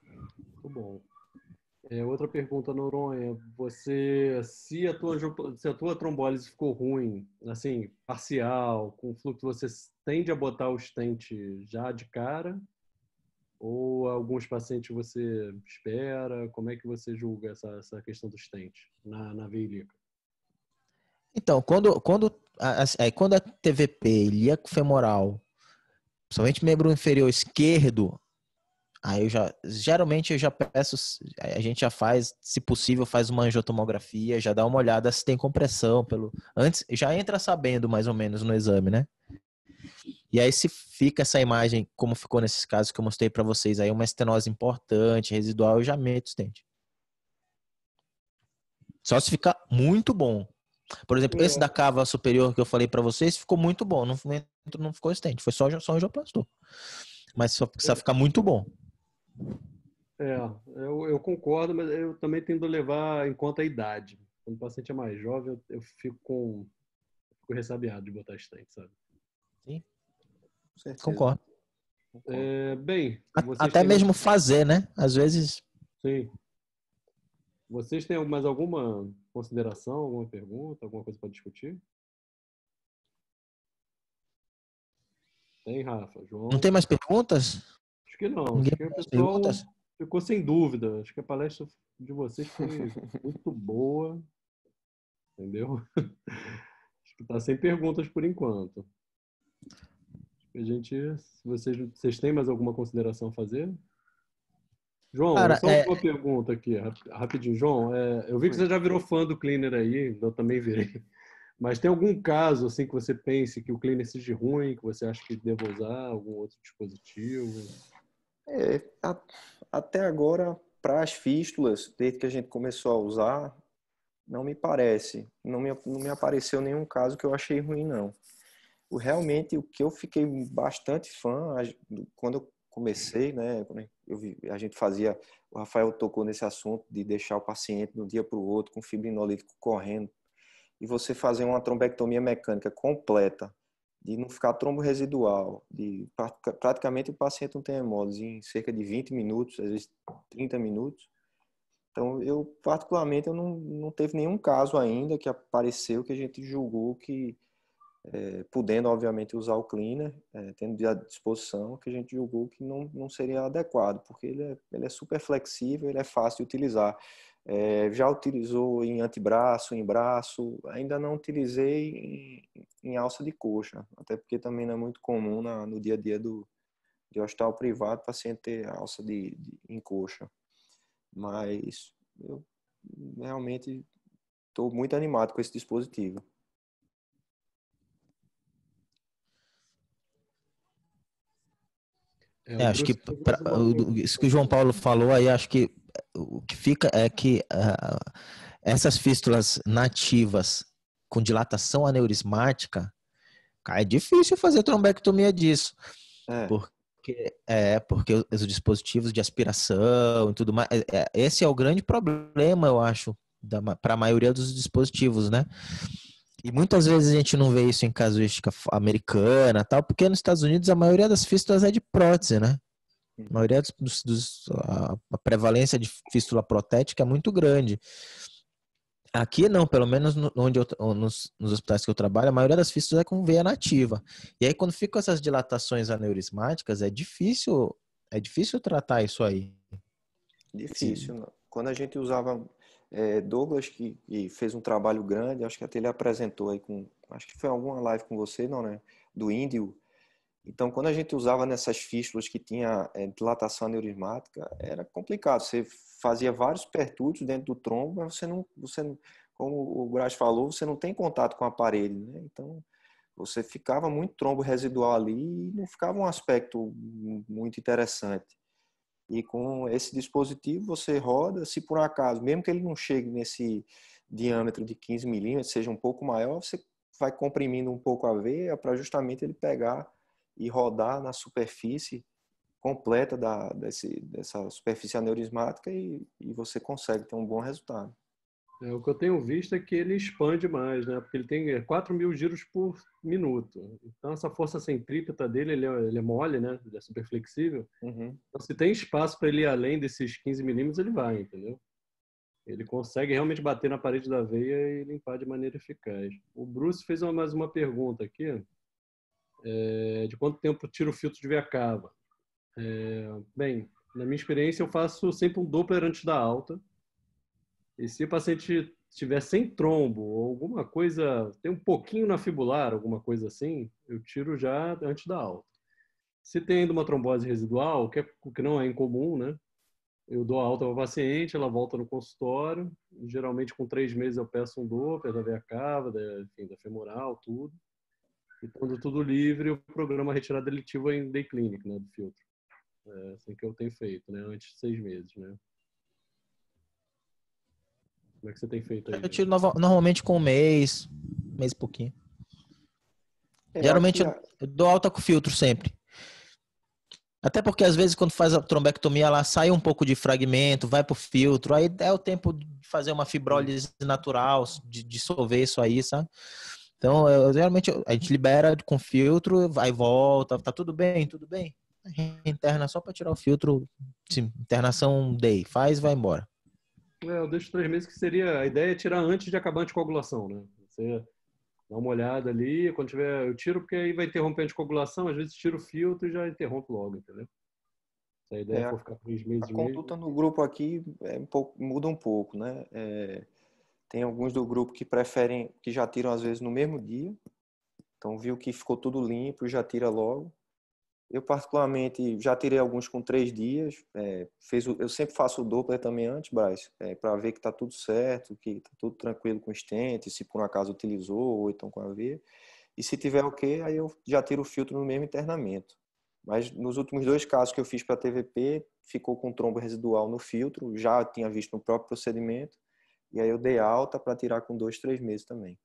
S1: Muito bom. É, outra pergunta, Noronha. Você, se a, tua, se a tua trombólise ficou ruim, assim, parcial, com fluxo, você tende a botar o stent já de cara ou alguns pacientes você espera? Como é que você julga essa, essa questão dos tentes na, na veia ilíaca?
S2: Então, quando, quando, a, a, é, quando a TVP é ilíaco femoral, somente membro inferior esquerdo, aí eu já, geralmente eu já peço, a gente já faz, se possível, faz uma angiotomografia, já dá uma olhada se tem compressão pelo, antes, já entra sabendo mais ou menos no exame, né? E aí, se fica essa imagem, como ficou nesses casos que eu mostrei para vocês, aí uma estenose importante, residual, eu já meto os dentes. Só se ficar muito bom. Por exemplo, é. esse da cava superior que eu falei para vocês ficou muito bom. Não, não ficou estente, foi só, só angioplastor. Mas só precisa é. ficar muito bom.
S1: É, eu, eu, concordo, mas eu também tendo a levar em conta a idade. Quando o paciente é mais jovem, eu, eu fico com. Fico ressabiado de botar estente, sabe? Concordo. É, bem, até têm... mesmo fazer,
S2: né? Às vezes.
S1: Sim. Vocês têm mais alguma consideração, alguma pergunta, alguma coisa para discutir? Tem, Rafa, João. Não tem mais
S2: perguntas?
S1: Acho que não. Ninguém Acho que o pessoal perguntas? ficou sem dúvida. Acho que a palestra de vocês foi [LAUGHS] muito boa. Entendeu? [LAUGHS] Acho que está sem perguntas por enquanto. A gente, vocês, vocês têm mais alguma consideração a fazer? João, Cara, só é... uma pergunta aqui, rapidinho. João, é, eu vi que você já virou fã do Cleaner aí, eu também virei. Mas tem algum caso assim que você pense que o cleaner seja ruim, que você acha que deva usar algum outro dispositivo? É, a,
S3: até agora, para as fístulas, desde que a gente começou a usar, não me parece. Não me, não me apareceu nenhum caso que eu achei ruim, não realmente o que eu fiquei bastante fã quando eu comecei, né? Vi, a gente fazia, o Rafael tocou nesse assunto de deixar o paciente de um dia para o outro com fibrinolítico correndo e você fazer uma trombectomia mecânica completa, de não ficar trombo residual, de praticamente o paciente não tem hemólise em cerca de 20 minutos, às vezes 30 minutos. Então, eu particularmente eu não, não teve nenhum caso ainda que apareceu que a gente julgou que é, podendo, obviamente, usar o cleaner, é, né, eh, tendo à disposição, que a gente julgou que não, não seria adequado, porque ele é, ele é super flexível, ele é fácil de utilizar. É, já utilizou em antebraço, em braço, ainda não utilizei em, em, alça de coxa, até porque também não é muito comum na, no dia a dia do, de hospital privado paciente ter alça de, de, em coxa. Mas eu realmente estou muito animado com esse dispositivo.
S2: É, é acho que pra, isso que o João Paulo falou aí, acho que o que fica é que uh, essas fístulas nativas com dilatação aneurismática, cara, é difícil fazer trombectomia disso. É. Porque, é, porque os dispositivos de aspiração e tudo mais. É, é esse é o grande problema, eu acho, para a maioria dos dispositivos, né? E muitas vezes a gente não vê isso em casuística americana tal, porque nos Estados Unidos a maioria das fístulas é de prótese, né? A maioria dos, dos a, a prevalência de fístula protética é muito grande. Aqui não, pelo menos no, onde eu, nos, nos, hospitais que eu trabalho, a maioria das fístulas é com veia nativa. E aí quando ficam essas dilatações aneurismáticas, é difícil, é difícil tratar isso aí.
S3: Difícil, Sim. Quando a gente usava é, Douglas, que, que, fez um trabalho grande, acho que até ele apresentou aí com. Acho que foi alguma live com você, não, né? Do Índio. Então, quando a gente usava nessas fístulas que tinha é, dilatação aneurismática, era complicado. Você fazia vários pertúrios dentro do trombo, mas você não, você como o Braz falou, você não tem contato com o aparelho, né? Então, você ficava muito trombo residual ali e não ficava um aspecto muito interessante. E com esse dispositivo você roda, se por um acaso, mesmo que ele não chegue nesse diâmetro de 15 milímetros, seja um pouco maior, você vai comprimindo um pouco a veia para justamente ele pegar e rodar na superfície completa da, desse, dessa superfície aneurismática e, e você consegue ter um bom resultado.
S1: É, o que eu tenho visto é que ele expande mais, né? Porque ele tem 4 é, mil giros por minuto. Então, essa força centrípeta dele, ele é, ele é mole, né? Ele é super flexível. Uhum. Então, se tem espaço para ele ir além desses 15 milímetros, ele vai, entendeu? Ele consegue realmente bater na parede da veia e limpar de maneira eficaz. O Bruce fez uma, mais uma pergunta aqui. É, de quanto tempo tira o filtro de veia cava? É, bem, na minha experiência, eu faço sempre um Doppler antes da alta e se o paciente tiver sem trombo ou alguma coisa, tem um pouquinho na fibular, alguma coisa assim, eu tiro já antes da alta. Se tem ainda uma trombose residual, que, é, que não é incomum, né? Eu dou a alta para paciente, ela volta no consultório. Geralmente, com três meses, eu peço um Doppler da veia cava, da, enfim, da femoral, tudo. E quando tudo livre, o programa retirada é deletiva em day clinic, né, do filtro. É assim que eu tenho feito, né, antes de seis meses, né. Como é que você tem feito aí? Eu né? tiro
S2: no... normalmente com um mês, mês e pouquinho. É, Geralmente eu, eu dou alta com filtro sempre. Até porque às vezes quando faz a trombectomia ela sai um pouco de fragmento, vai pro filtro, aí é o tempo de fazer uma fibrólise natural, de dissolver isso aí, sabe? Então, eu, geralmente a gente libera com filtro, vai e volta, tá tudo bem, tudo bem. Interna só para tirar o filtro, sim, internação day, faz vai embora.
S1: É, eu deixo três meses que seria. A ideia é tirar antes de acabar a anticoagulação, né? Você dá uma olhada ali, quando tiver. Eu tiro porque aí vai interromper a anticoagulação, às vezes tiro o filtro e já interrompe logo, entendeu? Se a ideia é, for ficar três meses. A conduta
S3: mesmo. no grupo aqui é um pouco, muda um pouco, né? É, tem alguns do grupo que preferem, que já tiram às vezes no mesmo dia. Então viu que ficou tudo limpo, já tira logo. Eu, particularmente, já tirei alguns com três dias. É, fez o, eu sempre faço o Doppler também antes, Braz, é, para ver que está tudo certo, que está tudo tranquilo com o estente, se por um acaso utilizou ou então com a veia. E se tiver o okay, aí eu já tiro o filtro no mesmo internamento. Mas nos últimos dois casos que eu fiz para a TVP, ficou com trombo residual no filtro, já tinha visto no próprio procedimento. E aí eu dei alta para tirar com dois, três meses também.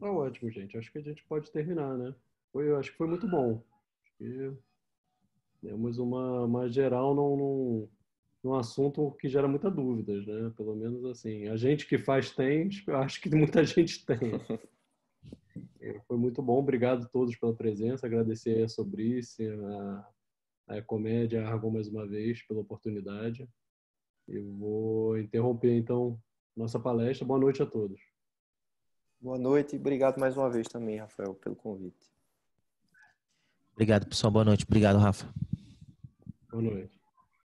S1: Tá ótimo, gente. Acho que a gente pode terminar, né? Foi, acho que foi muito bom. Acho que demos uma, uma geral num, num, num assunto que gera muitas dúvidas, né? Pelo menos assim. A gente que faz tem, acho que muita [LAUGHS] gente tem. É, foi muito bom, obrigado a todos pela presença, agradecer a Sobrice, a, a Comédia, a Argo mais uma vez pela oportunidade. Eu vou interromper então nossa palestra. Boa noite a todos.
S3: Boa noite e obrigado mais uma vez também, Rafael, pelo convite.
S2: Obrigado, pessoal. Boa noite. Obrigado, Rafa.
S3: Boa noite.